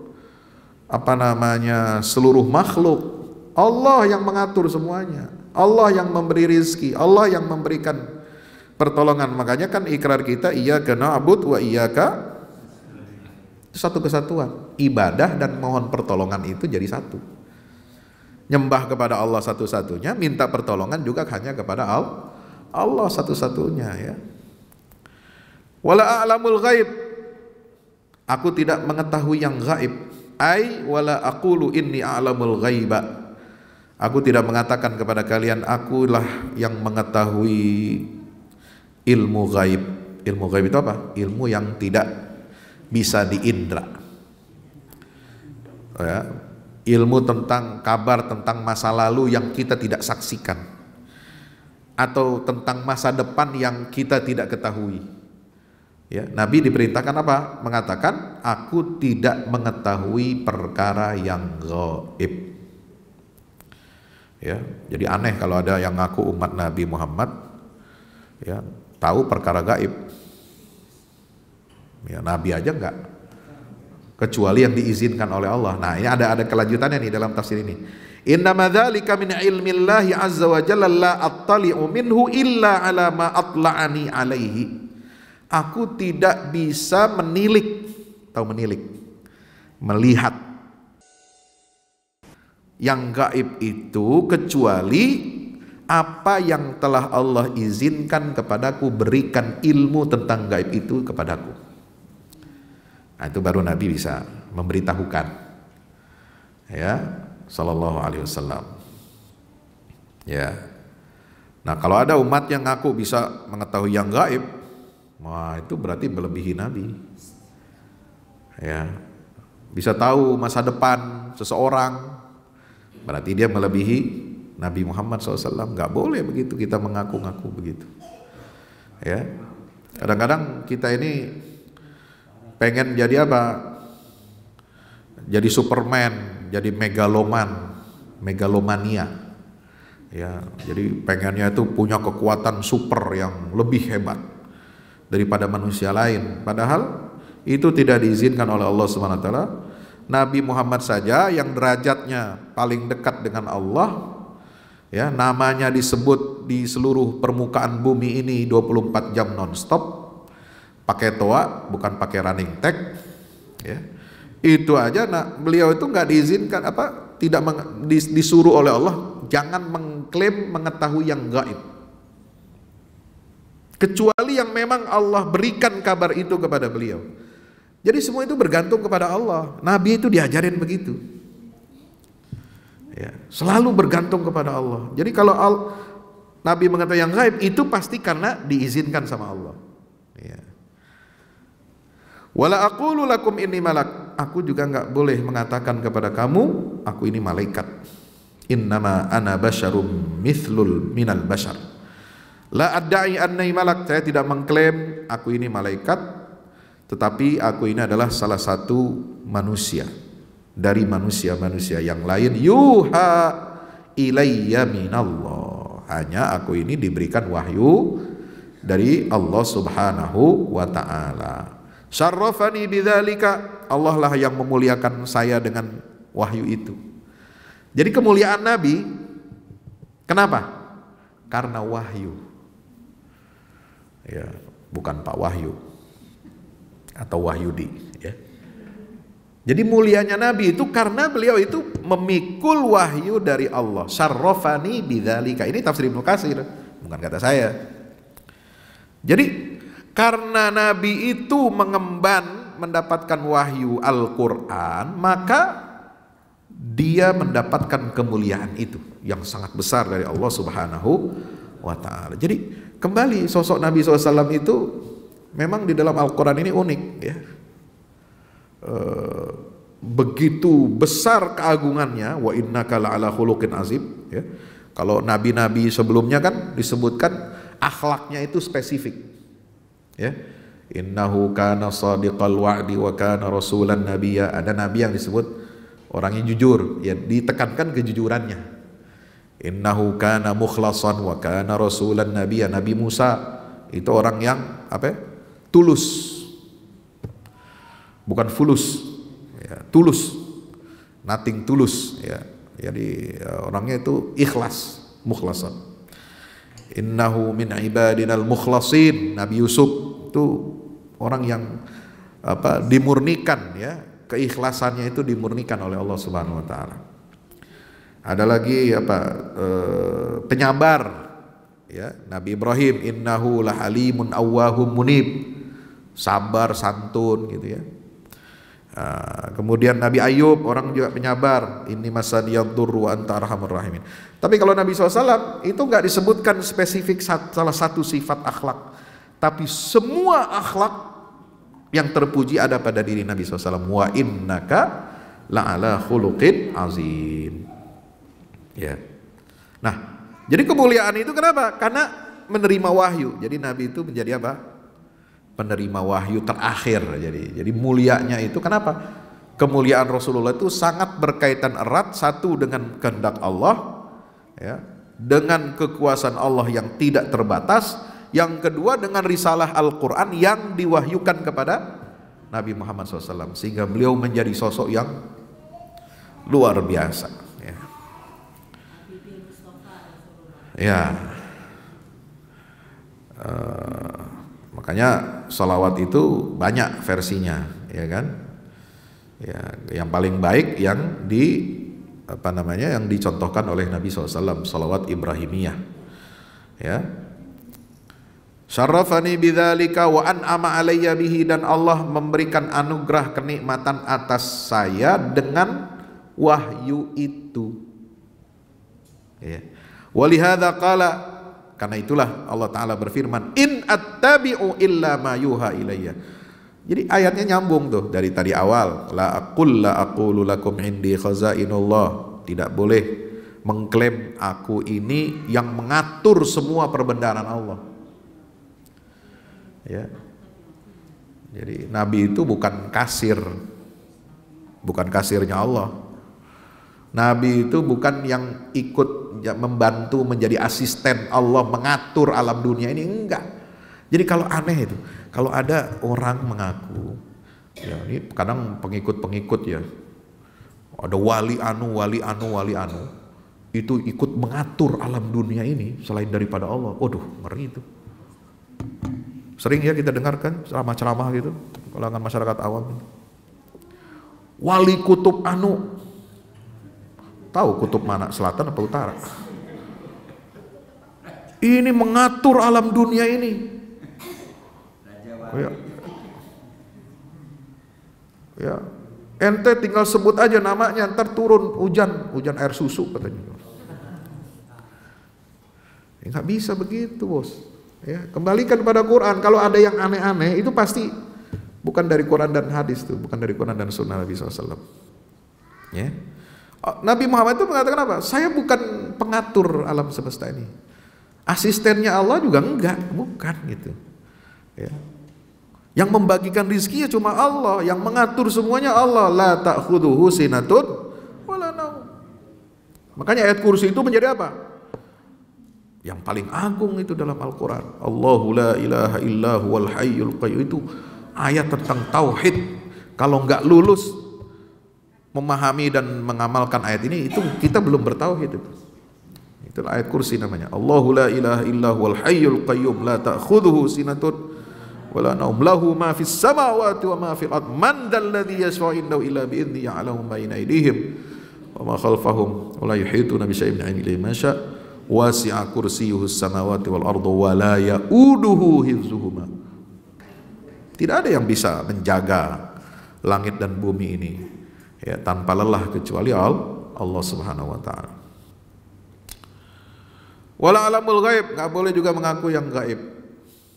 apa namanya seluruh makhluk. Allah yang mengatur semuanya. Allah yang memberi rizki, Allah yang memberikan pertolongan. Makanya kan ikrar kita iya kena abud wa iya ka satu kesatuan ibadah dan mohon pertolongan itu jadi satu. Nyembah kepada Allah satu-satunya, minta pertolongan juga hanya kepada Allah. Allah satu-satunya ya. Wala a'lamul ghaib. Aku tidak mengetahui yang gaib. Ai wala aqulu inni a'lamul ghaiba. Aku tidak mengatakan kepada kalian akulah yang mengetahui ilmu gaib. Ilmu gaib itu apa? Ilmu yang tidak bisa diindra. Ya, ilmu tentang kabar tentang masa lalu yang kita tidak saksikan atau tentang masa depan yang kita tidak ketahui. Ya, Nabi diperintahkan apa? Mengatakan, aku tidak mengetahui perkara yang gaib. Ya, jadi aneh kalau ada yang ngaku umat Nabi Muhammad ya, tahu perkara gaib. Ya, Nabi aja enggak kecuali yang diizinkan oleh Allah. Nah, ini ada ada kelanjutannya nih dalam tafsir ini. Inna madzalika min ilmillahi azza wa jalla la attali'u minhu illa ala ma atla'ani alaihi. Aku tidak bisa menilik, tahu menilik. Melihat yang gaib itu kecuali apa yang telah Allah izinkan kepadaku berikan ilmu tentang gaib itu kepadaku. Nah, itu baru Nabi bisa memberitahukan. Ya, sallallahu alaihi wasallam. Ya. Nah, kalau ada umat yang ngaku bisa mengetahui yang gaib, wah itu berarti melebihi Nabi. Ya. Bisa tahu masa depan seseorang, berarti dia melebihi Nabi Muhammad SAW Gak boleh begitu kita mengaku-ngaku begitu ya kadang-kadang kita ini pengen jadi apa? Jadi Superman, jadi megaloman, megalomania. Ya, jadi pengennya itu punya kekuatan super yang lebih hebat daripada manusia lain. Padahal itu tidak diizinkan oleh Allah Subhanahu wa taala. Nabi Muhammad saja yang derajatnya paling dekat dengan Allah ya namanya disebut di seluruh permukaan bumi ini 24 jam nonstop pakai toa bukan pakai running tag ya itu aja nah beliau itu nggak diizinkan apa tidak meng, disuruh oleh Allah jangan mengklaim mengetahui yang gaib kecuali yang memang Allah berikan kabar itu kepada beliau jadi semua itu bergantung kepada Allah Nabi itu diajarin begitu ya, selalu bergantung kepada Allah jadi kalau al, Nabi mengetahui yang gaib itu pasti karena diizinkan sama Allah Wala aqulu lakum inni malak. Aku juga nggak boleh mengatakan kepada kamu aku ini malaikat. Innama ana basyarum mithlul minal basyar. La adda'i annai malak. Saya tidak mengklaim aku ini malaikat, tetapi aku ini adalah salah satu manusia dari manusia-manusia yang lain. Yuha ilayya minallah. Hanya aku ini diberikan wahyu dari Allah Subhanahu wa taala. Sarrafani bidzalika. Allah lah yang memuliakan saya dengan wahyu itu. Jadi kemuliaan Nabi kenapa? Karena wahyu. Ya, bukan Pak Wahyu atau Wahyudi ya. Jadi mulianya Nabi itu karena beliau itu memikul wahyu dari Allah. Sarrafani bidzalika. Ini tafsir Ibnu Katsir, bukan kata saya. Jadi karena Nabi itu mengemban mendapatkan wahyu Al-Quran, maka dia mendapatkan kemuliaan itu yang sangat besar dari Allah Subhanahu wa Ta'ala. Jadi, kembali sosok Nabi SAW itu memang di dalam Al-Quran ini unik, ya. Eh, begitu besar keagungannya, wa inna kala ala khuluqin azim, ya. Kalau nabi-nabi sebelumnya kan disebutkan akhlaknya itu spesifik ya innahu kana sadiqal wa'di wa kana rasulan nabiyya ada nabi yang disebut orang yang jujur ya ditekankan kejujurannya innahu kana mukhlasan wa kana rasulan nabiyya nabi Musa itu orang yang apa ya? tulus bukan fulus ya, tulus nothing tulus ya jadi eh, orangnya itu ikhlas mukhlasan innahu min ibadinal mukhlasin Nabi Yusuf itu orang yang apa dimurnikan ya keikhlasannya itu dimurnikan oleh Allah Subhanahu wa taala ada lagi apa e, eh, penyabar ya Nabi Ibrahim innahu lahalimun awwahum munib sabar santun gitu ya Ah, kemudian Nabi Ayub orang juga penyabar ini masa turu anta arhamur rahimin. Tapi kalau Nabi SAW itu nggak disebutkan spesifik salah satu sifat akhlak, tapi semua akhlak yang terpuji ada pada diri Nabi SAW. Wa innaka la'ala khuluqin azim. Ya. Nah, jadi kemuliaan itu kenapa? Karena menerima wahyu. Jadi Nabi itu menjadi apa? penerima wahyu terakhir. Jadi jadi mulianya itu kenapa? Kemuliaan Rasulullah itu sangat berkaitan erat satu dengan kehendak Allah ya, dengan kekuasaan Allah yang tidak terbatas, yang kedua dengan risalah Al-Qur'an yang diwahyukan kepada Nabi Muhammad SAW sehingga beliau menjadi sosok yang luar biasa ya. Ya. Uh, Makanya salawat itu banyak versinya, ya kan? Ya, yang paling baik yang di apa namanya yang dicontohkan oleh Nabi SAW salawat Ibrahimiyah ya Syarafani bidzalika wa an'ama alayya bihi dan Allah memberikan anugerah kenikmatan atas saya dengan wahyu itu ya qala karena itulah Allah Ta'ala berfirman, In attabi'u illa ma yuha ilayya. Jadi ayatnya nyambung tuh dari tadi awal. La aqul la aqulu lakum indi khazainullah. Tidak boleh mengklaim aku ini yang mengatur semua perbendaran Allah. Ya. Jadi nabi itu bukan kasir. Bukan kasirnya Allah. Nabi itu bukan yang ikut ya, membantu menjadi asisten Allah mengatur alam dunia ini enggak. Jadi kalau aneh itu, kalau ada orang mengaku, ya ini kadang pengikut-pengikut ya, ada wali anu, wali anu, wali anu, itu ikut mengatur alam dunia ini selain daripada Allah. Waduh, ngeri itu. Sering ya kita dengarkan ceramah-ceramah gitu, kalangan masyarakat awam. Wali kutub anu, Tahu kutub mana, selatan atau utara? Ini mengatur alam dunia ini. Ya. ya. Ente tinggal sebut aja namanya, ntar turun hujan, hujan air susu katanya. Ya, bisa begitu bos. Ya, kembalikan pada Quran. Kalau ada yang aneh-aneh itu pasti bukan dari Quran dan hadis tuh, bukan dari Quran dan Sunnah Nabi SAW. Ya. Nabi Muhammad itu mengatakan apa? Saya bukan pengatur alam semesta ini. Asistennya Allah juga enggak, bukan gitu. Ya. Yang membagikan rizki rizkinya cuma Allah, yang mengatur semuanya Allah. La ta'khuduhu sinatun wala naum. Makanya ayat kursi itu menjadi apa? Yang paling agung itu dalam Al-Qur'an. Allahu la ilaha illa huwal hayyul qayyum itu ayat tentang tauhid. Kalau enggak lulus memahami dan mengamalkan ayat ini itu kita belum bertauhid itu. Itu ayat kursi namanya. Allahu la ilaha illa huwal hayyul qayyum la ta'khudhuhu sinatun wala naum lahu ma fis samawati wa ma fil ard man dzal ladzi yashfa'u indahu illa bi idzni ya'lamu baina aydihim wa ma khalfahum wa la yuhituna bi syai'in min 'ilmihi ma syaa' wasi'a kursiyyuhus samawati wal ardu wa la ya'uduhu hifzuhuma tidak ada yang bisa menjaga langit dan bumi ini ya tanpa lelah kecuali Allah Subhanahu wa taala. Wala alamul gaib, nggak boleh juga mengaku yang gaib.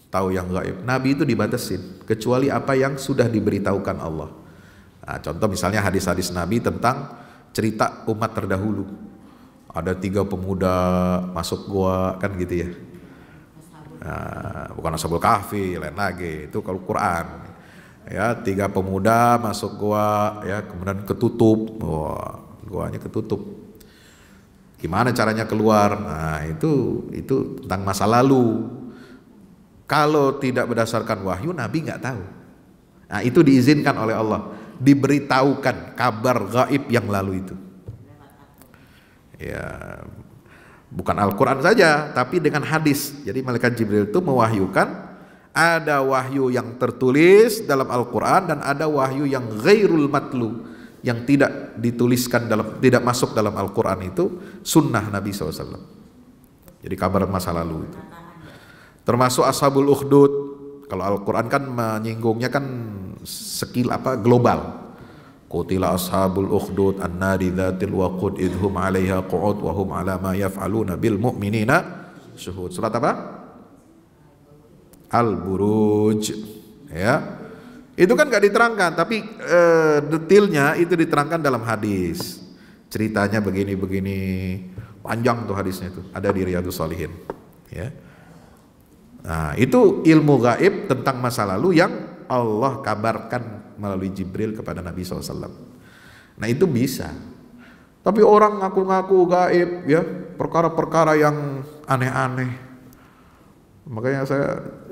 Tahu yang gaib. Nabi itu dibatasin kecuali apa yang sudah diberitahukan Allah. Nah, contoh misalnya hadis-hadis Nabi tentang cerita umat terdahulu. Ada tiga pemuda masuk gua kan gitu ya. Nah, bukan asabul kahfi, lain lagi. Itu kalau Quran ya tiga pemuda masuk gua ya kemudian ketutup wah guanya ketutup gimana caranya keluar nah itu itu tentang masa lalu kalau tidak berdasarkan wahyu nabi nggak tahu nah itu diizinkan oleh Allah diberitahukan kabar gaib yang lalu itu ya bukan Al-Quran saja tapi dengan hadis jadi malaikat Jibril itu mewahyukan ada wahyu yang tertulis dalam Al-Quran dan ada wahyu yang ghairul matlu yang tidak dituliskan dalam tidak masuk dalam Al-Quran itu sunnah Nabi SAW. Jadi kabar masa lalu itu. Termasuk ashabul ukhdud. Kalau Al-Quran kan menyinggungnya kan sekil apa global. Kutila ashabul ukhdud annari dzatil waqud idhum 'alaiha qu'ud wahum 'ala ma yaf'aluna bil mu'minina syuhud. Surat apa? Al-Buruj ya. Itu kan gak diterangkan, tapi e, eh, detailnya itu diterangkan dalam hadis. Ceritanya begini-begini, panjang tuh hadisnya itu, ada di Riyadus Salihin. Ya. Nah, itu ilmu gaib tentang masa lalu yang Allah kabarkan melalui Jibril kepada Nabi SAW. Nah itu bisa. Tapi orang ngaku-ngaku gaib ya, perkara-perkara yang aneh-aneh. Makanya saya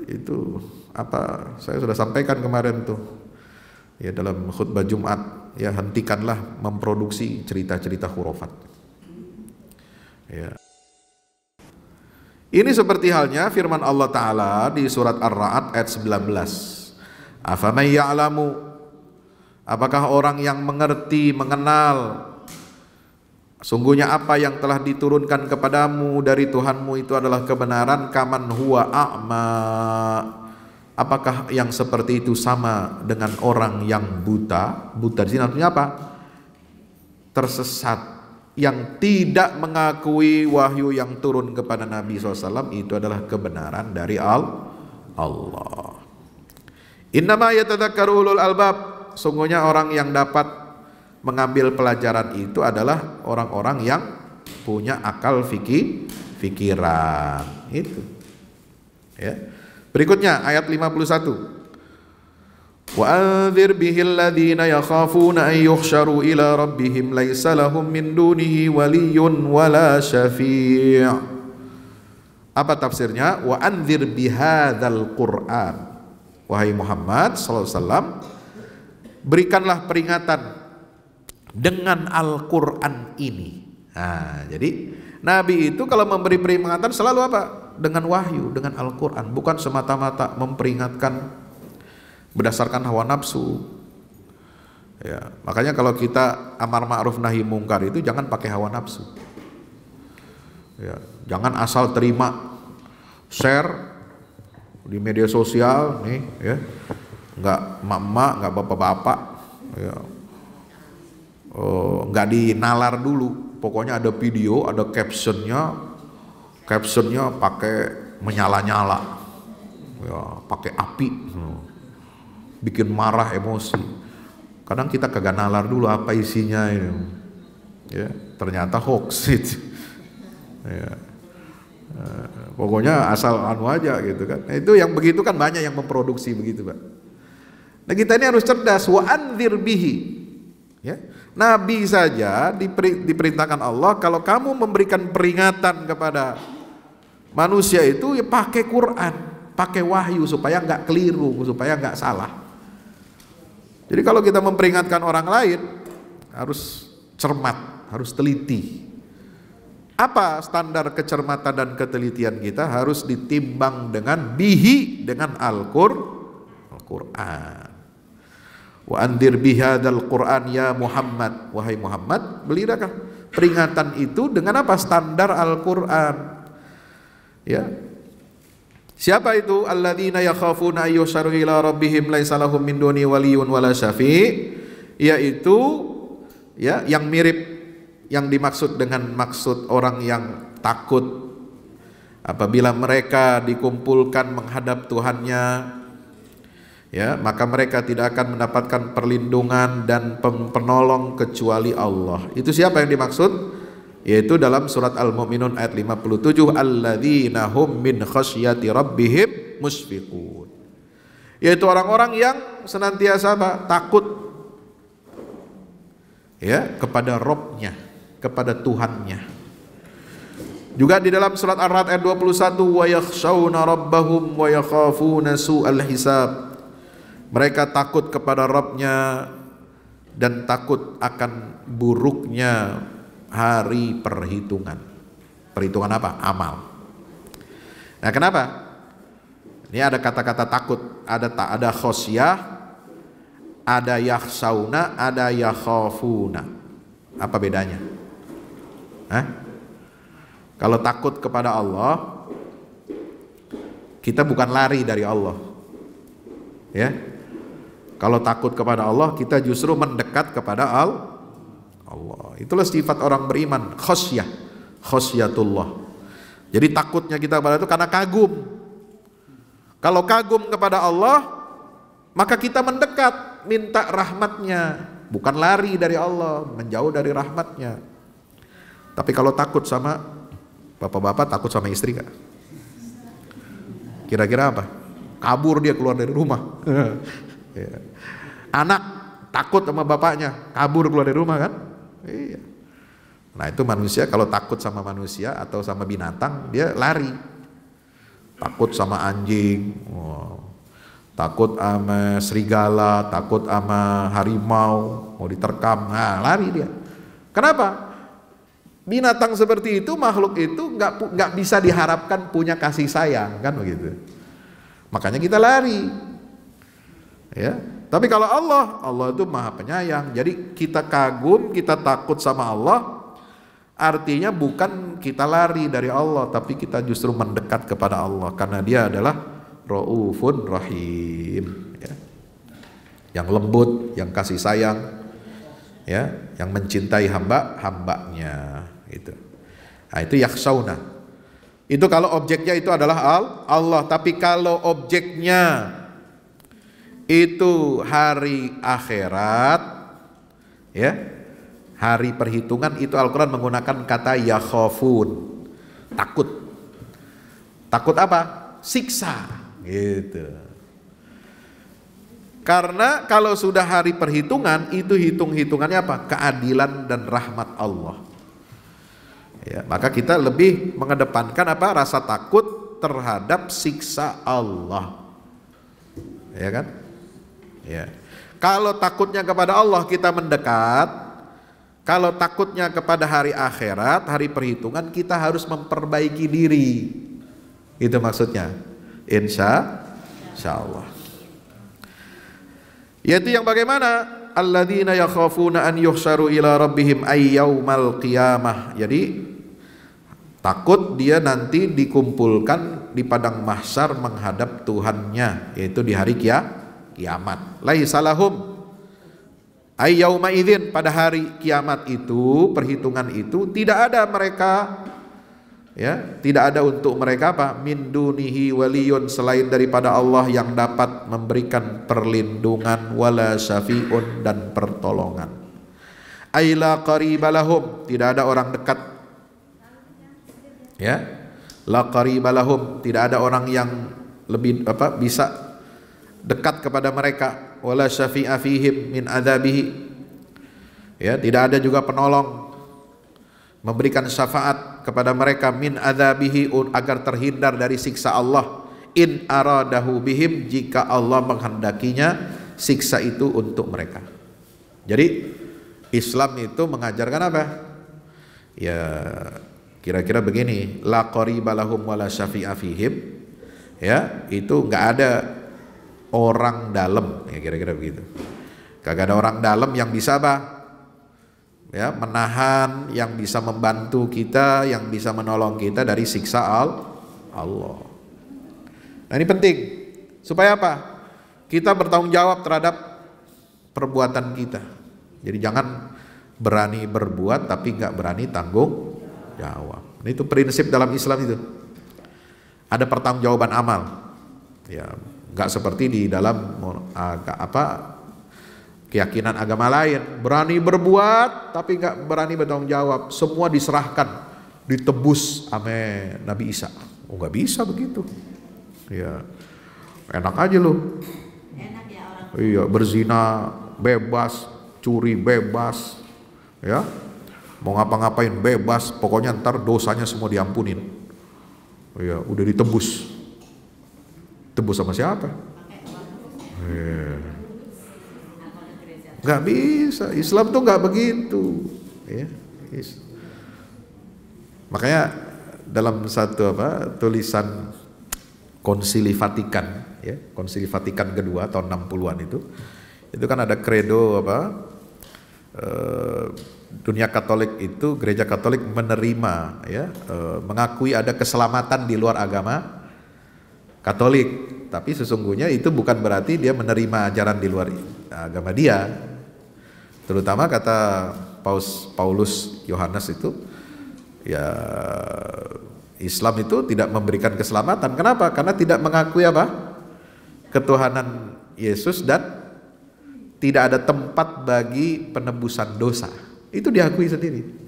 itu apa saya sudah sampaikan kemarin tuh ya dalam khutbah Jumat ya hentikanlah memproduksi cerita-cerita hurufat ya ini seperti halnya firman Allah taala di surat ar Raat ayat 19 afamay ya'lamu apakah orang yang mengerti mengenal Sungguhnya apa yang telah diturunkan kepadamu dari Tuhanmu itu adalah kebenaran kaman huwa a'ma. Apakah yang seperti itu sama dengan orang yang buta? Buta di sini artinya apa? Tersesat yang tidak mengakui wahyu yang turun kepada Nabi SAW itu adalah kebenaran dari al Allah. Innama yatadzakkaru ulul albab. Sungguhnya orang yang dapat mengambil pelajaran itu adalah orang-orang yang punya akal fikih pikiran itu ya berikutnya ayat 51 وأنذر به الذين يخافون أن يحشروا ila Rabbihim ليس لهم min دونه waliyun ولا شفيع apa tafsirnya wa anzir bihadzal quran wahai Muhammad sallallahu alaihi wasallam berikanlah peringatan dengan Al-Quran ini. Nah, jadi Nabi itu kalau memberi peringatan selalu apa? Dengan wahyu, dengan Al-Quran. Bukan semata-mata memperingatkan berdasarkan hawa nafsu. Ya, makanya kalau kita amar ma'ruf nahi mungkar itu jangan pakai hawa nafsu. Ya, jangan asal terima share di media sosial nih ya. nggak mama nggak bapak-bapak. Ya, Eh, nggak uh, dinalar dulu pokoknya ada video ada captionnya captionnya pakai menyala-nyala ya, pakai api bikin marah emosi kadang kita kagak nalar dulu apa isinya ini ya ternyata hoax itu ya. Eh, pokoknya asal anu aja gitu kan nah, itu yang begitu kan banyak yang memproduksi begitu pak nah kita ini harus cerdas wa anzir bihi ya Nabi saja diperintahkan Allah kalau kamu memberikan peringatan kepada manusia itu ya pakai Quran, pakai wahyu supaya nggak keliru, supaya nggak salah. Jadi kalau kita memperingatkan orang lain harus cermat, harus teliti. Apa standar kecermatan dan ketelitian kita harus ditimbang dengan bihi dengan Al-Qur'an. Al Wa andir bihadal Quran ya Muhammad. Wahai Muhammad, belirakah peringatan itu dengan apa? Standar Al-Qur'an. Ya. Siapa itu? Alladzina yakhafuna ayyusharu ila rabbihim laisa lahum min duni waliyun wala syafi. Yaitu ya yang mirip yang dimaksud dengan maksud orang yang takut apabila mereka dikumpulkan menghadap Tuhannya ya maka mereka tidak akan mendapatkan perlindungan dan penolong kecuali Allah. Itu siapa yang dimaksud? Yaitu dalam surat Al-Mu'minun ayat 57 alladzina hum min khasyati rabbihim musfiqun. Yaitu orang-orang yang senantiasa apa? takut ya kepada Robnya, kepada Tuhannya. Juga di dalam surat Ar-Ra'd ayat 21 wa yakhshawna rabbahum wa yakhafuna su'al hisab. Mereka takut kepada Rabbnya dan takut akan buruknya hari perhitungan. Perhitungan apa? Amal. Nah, kenapa? Ini ada kata-kata takut, ada tak ada khosyah, ada yahsauna, ada yakhafuna. Apa bedanya? Hah? Kalau takut kepada Allah, kita bukan lari dari Allah. Ya, kalau takut kepada Allah, kita justru mendekat kepada Allah. Itulah sifat orang beriman, khosyah, khosyatullah. Jadi takutnya kita kepada itu karena kagum. Kalau kagum kepada Allah, maka kita mendekat, minta rahmatnya. Bukan lari dari Allah, menjauh dari rahmatnya. Tapi kalau takut sama bapak-bapak, takut sama istri gak? Kira-kira apa? Kabur dia keluar dari rumah. Ya. Anak takut sama bapaknya, kabur keluar dari rumah kan? Iya. Nah itu manusia kalau takut sama manusia atau sama binatang dia lari. Takut sama anjing, wow. takut sama serigala, takut sama harimau, mau diterkam, nah lari dia. Kenapa? Binatang seperti itu, makhluk itu nggak nggak bisa diharapkan punya kasih sayang kan begitu. Makanya kita lari. Ya. Tapi kalau Allah, Allah itu Maha Penyayang. Jadi kita kagum, kita takut sama Allah artinya bukan kita lari dari Allah tapi kita justru mendekat kepada Allah karena dia adalah Raufun Rahim ya. yang lembut, yang kasih sayang ya, yang mencintai hamba-hambanya gitu. Nah, itu yaksauna. Itu kalau objeknya itu adalah Allah, tapi kalau objeknya itu hari akhirat ya hari perhitungan itu Al-Quran menggunakan kata yakhafun takut takut apa? siksa gitu karena kalau sudah hari perhitungan itu hitung-hitungannya apa? keadilan dan rahmat Allah ya, maka kita lebih mengedepankan apa? rasa takut terhadap siksa Allah ya kan? Ya. Kalau takutnya kepada Allah kita mendekat, kalau takutnya kepada hari akhirat, hari perhitungan kita harus memperbaiki diri. Itu maksudnya. Insya, insya Allah. Yaitu yang bagaimana? Alladzina yakhafuna an yuhsaru ila rabbihim ayyawmal qiyamah. Jadi takut dia nanti dikumpulkan di padang mahsyar menghadap Tuhannya yaitu di hari kiamat kiamat. Laisalahum ay yauma idin pada hari kiamat itu, perhitungan itu tidak ada mereka ya, tidak ada untuk mereka apa? min dunihi waliyun selain daripada Allah yang dapat memberikan perlindungan wala syafiun dan pertolongan. Aila qaribalahum, tidak ada orang dekat. Ya. La qaribalahum, tidak ada orang yang lebih apa bisa dekat kepada mereka wala syafi'a fihim min adzabihi ya tidak ada juga penolong memberikan syafaat kepada mereka min adzabihi agar terhindar dari siksa Allah in aradahu bihim jika Allah menghendakinya siksa itu untuk mereka jadi Islam itu mengajarkan apa ya kira-kira begini la lahum wala syafi'a fihim ya itu nggak ada orang dalam ya kira-kira begitu kagak ada orang dalam yang bisa apa ya menahan yang bisa membantu kita yang bisa menolong kita dari siksa al Allah nah ini penting supaya apa kita bertanggung jawab terhadap perbuatan kita jadi jangan berani berbuat tapi nggak berani tanggung jawab Ini nah, itu prinsip dalam Islam itu ada pertanggungjawaban amal ya nggak seperti di dalam ah, apa keyakinan agama lain berani berbuat tapi nggak berani bertanggung jawab semua diserahkan ditebus ame Nabi Isa oh nggak bisa begitu ya enak aja lo ya iya berzina bebas curi bebas ya mau ngapa-ngapain bebas pokoknya ntar dosanya semua diampunin ya udah ditebus Tebus sama siapa? Iya. nggak Gak bisa. Islam tuh nggak begitu. Ya. Makanya dalam satu apa tulisan Konsili Vatikan, ya, Konsili Vatikan kedua tahun 60-an itu, itu kan ada kredo apa eh, dunia Katolik itu gereja Katolik menerima ya eh, mengakui ada keselamatan di luar agama Katolik. Tapi sesungguhnya itu bukan berarti dia menerima ajaran di luar agama dia. Terutama kata Paus Paulus Yohanes itu ya Islam itu tidak memberikan keselamatan. Kenapa? Karena tidak mengakui apa? ketuhanan Yesus dan tidak ada tempat bagi penebusan dosa. Itu diakui sendiri.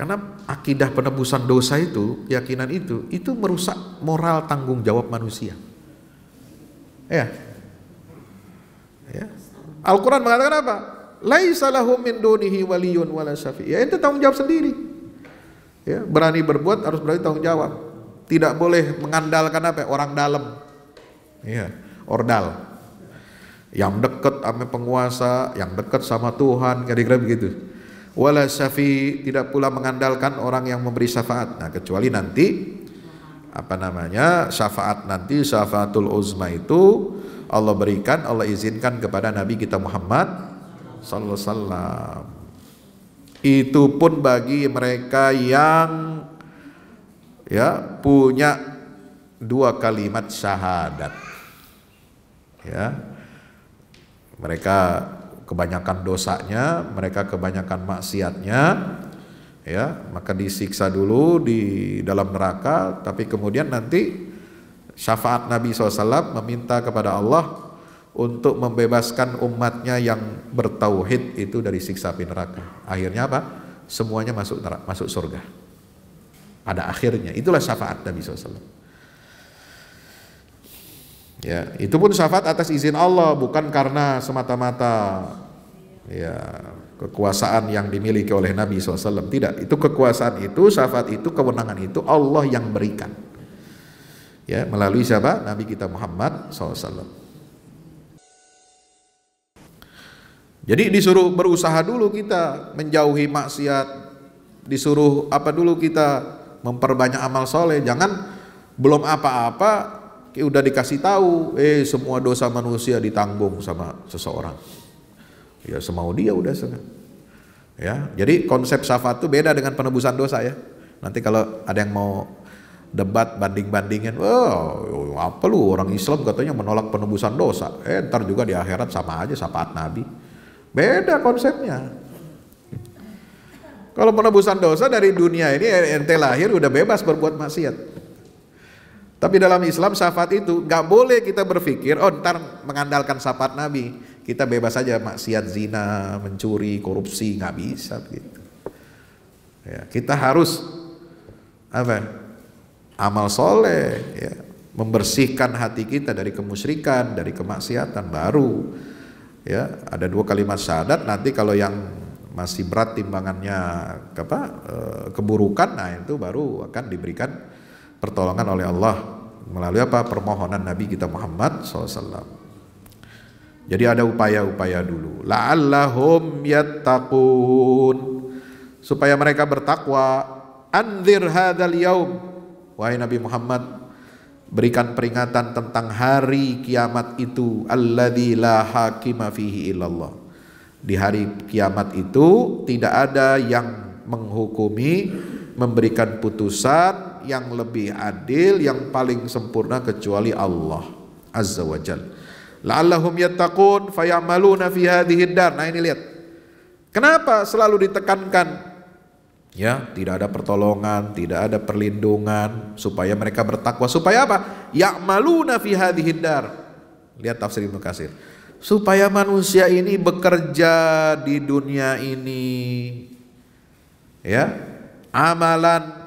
Karena akidah penebusan dosa itu, keyakinan itu, itu merusak moral tanggung jawab manusia. Ya. ya. Al-Quran mengatakan apa? Laisalahum min dunihi waliyun wala syafi. Ya itu tanggung jawab sendiri. Ya, berani berbuat harus berani tanggung jawab. Tidak boleh mengandalkan apa? Orang dalam. Ya, ordal. Yang dekat sama penguasa, yang dekat sama Tuhan, kira-kira begitu wala syafi tidak pula mengandalkan orang yang memberi syafaat nah kecuali nanti apa namanya syafaat nanti syafaatul uzma itu Allah berikan Allah izinkan kepada Nabi kita Muhammad sallallahu alaihi wasallam itu pun bagi mereka yang ya punya dua kalimat syahadat ya mereka kebanyakan dosanya, mereka kebanyakan maksiatnya, ya maka disiksa dulu di dalam neraka, tapi kemudian nanti syafaat Nabi SAW meminta kepada Allah untuk membebaskan umatnya yang bertauhid itu dari siksa api neraka. Akhirnya apa? Semuanya masuk neraka, masuk surga. Ada akhirnya itulah syafaat Nabi SAW. Ya, itu pun syafaat atas izin Allah bukan karena semata-mata ya kekuasaan yang dimiliki oleh Nabi SAW tidak itu kekuasaan itu syafaat itu kewenangan itu Allah yang berikan ya melalui siapa Nabi kita Muhammad SAW jadi disuruh berusaha dulu kita menjauhi maksiat disuruh apa dulu kita memperbanyak amal soleh jangan belum apa-apa Kayak udah dikasih tahu, eh semua dosa manusia ditanggung sama seseorang. Ya semau dia udah sana. Ya, jadi konsep syafaat itu beda dengan penebusan dosa ya. Nanti kalau ada yang mau debat banding-bandingin, oh apa lu orang Islam katanya menolak penebusan dosa. Eh ntar juga di akhirat sama aja syafaat Nabi. Beda konsepnya. Kalau penebusan dosa dari dunia ini ente lahir udah bebas berbuat maksiat. Tapi dalam Islam syafaat itu nggak boleh kita berpikir, oh ntar mengandalkan syafaat Nabi, kita bebas saja maksiat zina, mencuri, korupsi, nggak bisa gitu. Ya, kita harus apa? Amal soleh, ya, membersihkan hati kita dari kemusyrikan, dari kemaksiatan baru. Ya, ada dua kalimat syahadat. Nanti kalau yang masih berat timbangannya apa eh, keburukan, nah itu baru akan diberikan pertolongan oleh Allah melalui apa? Permohonan Nabi kita Muhammad SAW. Jadi ada upaya-upaya dulu. La'allahum yattaqun. Supaya mereka bertakwa. Anzir hadal yaum. Wahai Nabi Muhammad, berikan peringatan tentang hari kiamat itu alladzi la hakima fihi illallah. Di hari kiamat itu tidak ada yang menghukumi, memberikan putusan yang lebih adil yang paling sempurna kecuali Allah Azza Wajal. La La'allahum yattaqun fayamaluna fi hadhihi dar. Nah ini lihat. Kenapa selalu ditekankan ya, tidak ada pertolongan, tidak ada perlindungan supaya mereka bertakwa. Supaya apa? Ya'maluna fi hadhihi dar. Lihat tafsir Ibnu Katsir. Supaya manusia ini bekerja di dunia ini ya, amalan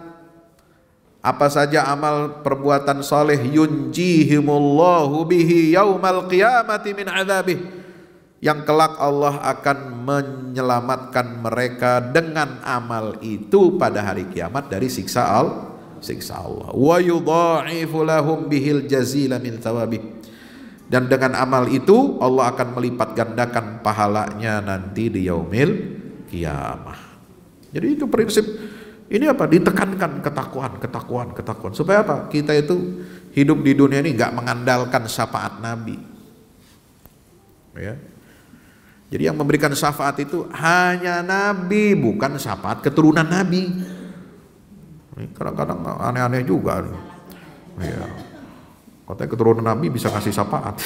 apa saja amal perbuatan soleh yunjihimullahu bihi yaumal qiyamati min azabih yang kelak Allah akan menyelamatkan mereka dengan amal itu pada hari kiamat dari siksa al siksa Allah wa yudha'ifu lahum bihil jazila min thawabih dan dengan amal itu Allah akan melipat gandakan pahalanya nanti di yaumil kiamah jadi itu prinsip ini apa? Ditekankan ketakuan, ketakuan, ketakuan. Supaya apa? Kita itu hidup di dunia ini nggak mengandalkan syafaat Nabi. Ya. Jadi yang memberikan syafaat itu hanya Nabi, bukan syafaat keturunan Nabi. Kadang-kadang aneh-aneh juga. Ya. Katanya keturunan Nabi bisa kasih syafaat.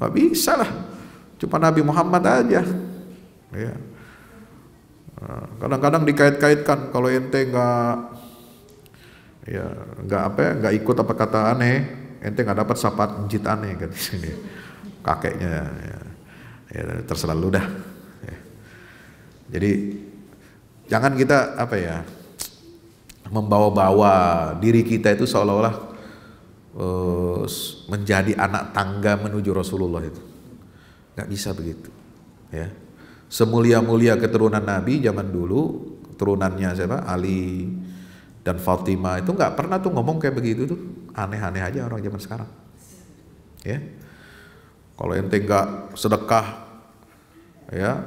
Nggak bisa lah. Cuma Nabi Muhammad aja. Ya. Nah, kadang-kadang dikait-kaitkan kalau ente nggak ya nggak apa ya nggak ikut apa kata aneh ente nggak dapat sapat jit aneh kan di sini kakeknya ya, ya terserah lu dah ya. jadi jangan kita apa ya membawa-bawa diri kita itu seolah-olah uh, menjadi anak tangga menuju Rasulullah itu nggak bisa begitu ya semulia-mulia keturunan Nabi zaman dulu, turunannya siapa? Ali dan Fatimah itu nggak pernah tuh ngomong kayak begitu tuh. Aneh-aneh aja orang zaman sekarang. Ya. Kalau ente nggak sedekah ya,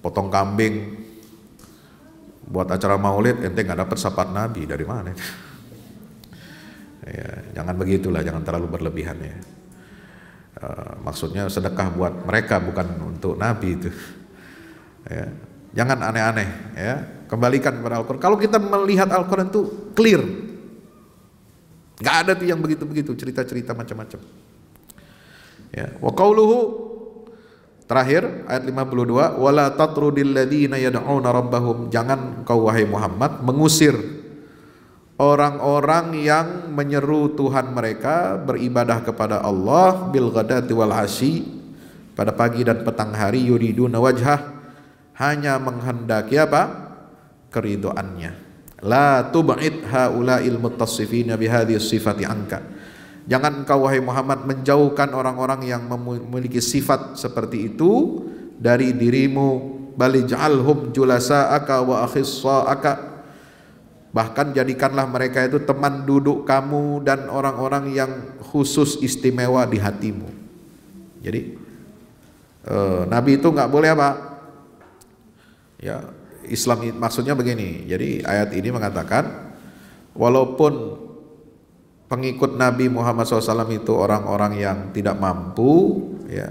potong kambing buat acara maulid ente nggak dapat sapat nabi dari mana ya, jangan begitulah jangan terlalu berlebihan ya uh, maksudnya sedekah buat mereka bukan untuk nabi itu Ya. Jangan aneh-aneh ya. Kembalikan kepada Al-Quran. Kalau kita melihat Al-Quran itu clear. nggak ada tuh yang begitu-begitu cerita-cerita macam-macam. Ya. Wa qauluhu Terakhir ayat 52 wala tatrudil ladina yad'una rabbahum jangan kau wahai Muhammad mengusir orang-orang yang menyeru Tuhan mereka beribadah kepada Allah bil ghadati wal pada pagi dan petang hari yuriduna wajhah hanya menghendaki apa? keridoannya. La tub'id haula'il muttasifina bihadhihi sifati anka. Jangan kau wahai Muhammad menjauhkan orang-orang yang memiliki sifat seperti itu dari dirimu balij'alhum julasa'aka wa akhissa'aka bahkan jadikanlah mereka itu teman duduk kamu dan orang-orang yang khusus istimewa di hatimu jadi eh, Nabi itu nggak boleh apa Ya, Islam maksudnya begini. Jadi ayat ini mengatakan walaupun pengikut Nabi Muhammad SAW itu orang-orang yang tidak mampu, ya,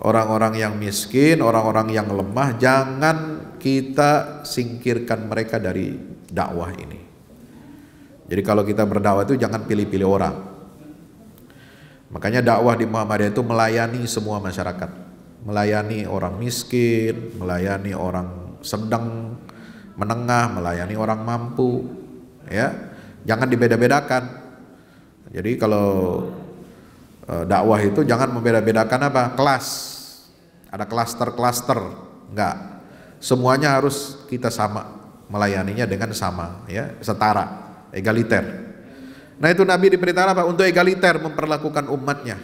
orang-orang yang miskin, orang-orang yang lemah, jangan kita singkirkan mereka dari dakwah ini. Jadi kalau kita berdakwah itu jangan pilih-pilih orang. Makanya dakwah di Muhammadiyah itu melayani semua masyarakat melayani orang miskin, melayani orang sedang, menengah, melayani orang mampu, ya. Jangan dibeda-bedakan. Jadi kalau eh, dakwah itu jangan membeda-bedakan apa? Kelas. Ada klaster-klaster, enggak. Semuanya harus kita sama melayaninya dengan sama, ya, setara, egaliter. Nah, itu Nabi diperintahkan apa? Untuk egaliter memperlakukan umatnya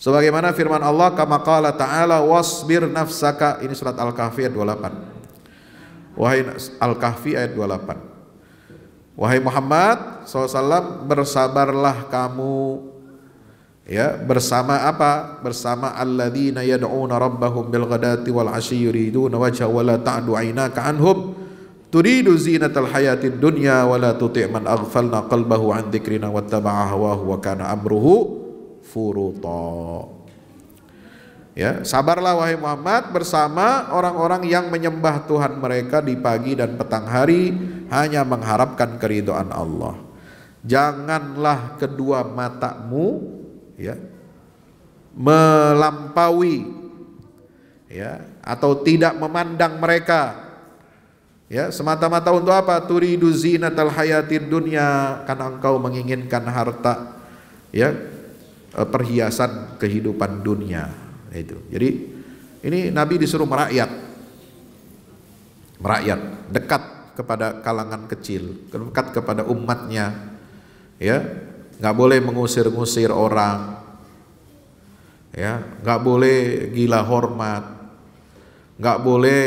Sebagaimana firman Allah kama qala ta'ala wasbir nafsaka ini surat Al-Kahfi ayat 28. Wahai Al-Kahfi ayat 28. Wahai Muhammad SAW bersabarlah kamu ya bersama apa? Bersama alladzina yad'una rabbahum bil ghadati wal ashi yuriduna wajha wa la ta'du aynaka anhum turidu zinatal hayatid dunya wa la tuti' man aghfalna qalbahu an dzikrina wattaba'a hawahu wa kana amruhu Furuto, Ya, sabarlah wahai Muhammad bersama orang-orang yang menyembah Tuhan mereka di pagi dan petang hari hanya mengharapkan keridhaan Allah. Janganlah kedua matamu ya melampaui ya atau tidak memandang mereka ya semata-mata untuk apa turidu zinatal hayatid dunya karena engkau menginginkan harta ya Eh, perhiasan kehidupan dunia itu. Jadi ini Nabi disuruh merakyat, merakyat, dekat kepada kalangan kecil, dekat kepada umatnya, ya nggak boleh mengusir-ngusir orang, ya nggak boleh gila hormat, nggak boleh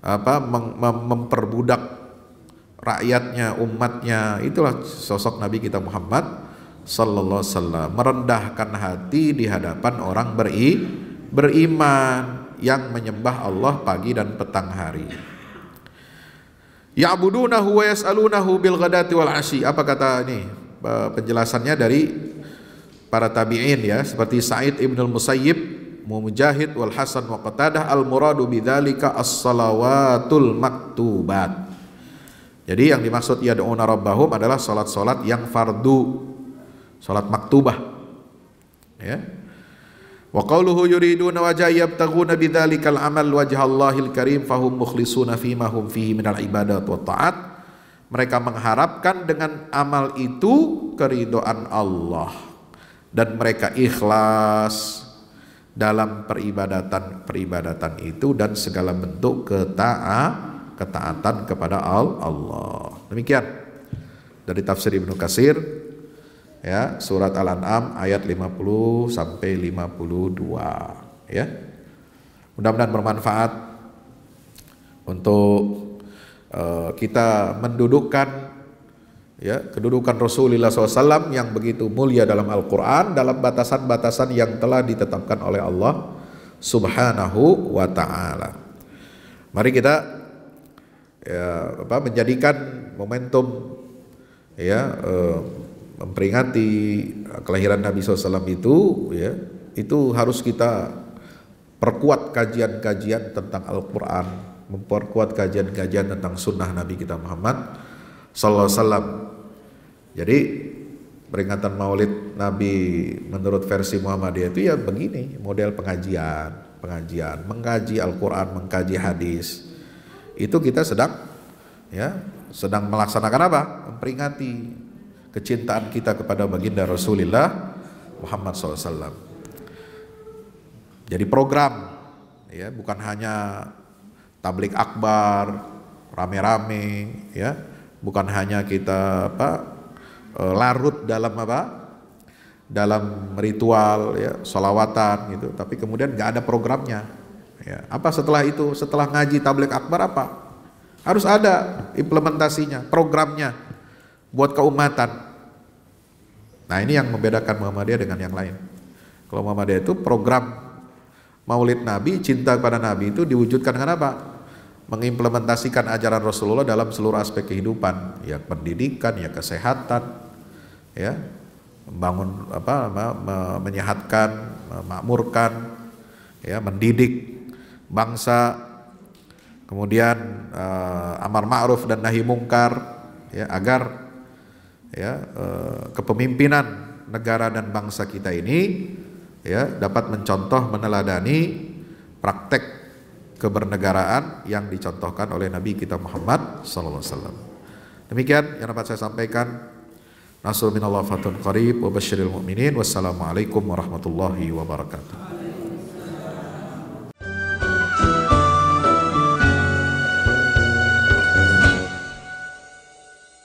apa mem memperbudak rakyatnya, umatnya, itulah sosok Nabi kita Muhammad sallallahu wasallam merendahkan hati di hadapan orang beri, beriman yang menyembah Allah pagi dan petang hari. Ya'budunahu wa yas'alunahu bil ghadati wal asyi. Apa kata ini? Penjelasannya dari para tabi'in ya, seperti Sa'id Ibn al-Musayyib, Mujahid wal Hasan wa Qatadah al muradu bidzalika as-salawatul maktubat. Jadi yang dimaksud yad'una rabbahum adalah salat-salat yang fardu salat maktubah ya wa qawluhu yuriduna wajha yabtaghuna bidzalikal amal wajhallahil karim fahum mukhlisuna fima hum fihi minal ibadat wa ta'at mereka mengharapkan dengan amal itu keridoan Allah dan mereka ikhlas dalam peribadatan-peribadatan itu dan segala bentuk keta'a ketaatan kepada Allah. Demikian dari tafsir Ibnu Katsir ya surat Al-An'am ayat 50 sampai 52 ya. Mudah-mudahan bermanfaat untuk uh, kita mendudukkan ya kedudukan Rasulullah SAW yang begitu mulia dalam Al-Quran dalam batasan-batasan yang telah ditetapkan oleh Allah Subhanahu wa Ta'ala. Mari kita ya, apa, menjadikan momentum ya uh, memperingati eh, kelahiran Nabi SAW itu ya itu harus kita perkuat kajian-kajian tentang Al-Quran memperkuat kajian-kajian tentang sunnah Nabi kita Muhammad Sallallahu jadi peringatan maulid Nabi menurut versi Muhammadiyah itu ya begini model pengajian pengajian mengkaji Al-Quran mengkaji hadis itu kita sedang ya sedang melaksanakan apa memperingati kecintaan kita kepada baginda Rasulullah Muhammad SAW. Jadi program, ya bukan hanya tablik akbar, rame-rame, ya bukan hanya kita apa e, larut dalam apa dalam ritual ya solawatan gitu tapi kemudian nggak ada programnya ya apa setelah itu setelah ngaji tablik akbar apa harus ada implementasinya programnya buat keumatan. Nah ini yang membedakan Muhammadiyah dengan yang lain. Kalau Muhammadiyah itu program maulid Nabi, cinta kepada Nabi itu diwujudkan dengan apa? Mengimplementasikan ajaran Rasulullah dalam seluruh aspek kehidupan, ya pendidikan, ya kesehatan, ya membangun apa menyehatkan, memakmurkan, ya mendidik bangsa, kemudian eh, amar ma'ruf dan nahi mungkar, ya agar ya eh, kepemimpinan negara dan bangsa kita ini ya dapat mencontoh meneladani praktek kebernegaraan yang dicontohkan oleh Nabi kita Muhammad sallallahu alaihi wasallam. Demikian yang dapat saya sampaikan. Nasrul minallah fatun qarib wa basyiril mu'minin. Wassalamualaikum warahmatullahi wabarakatuh.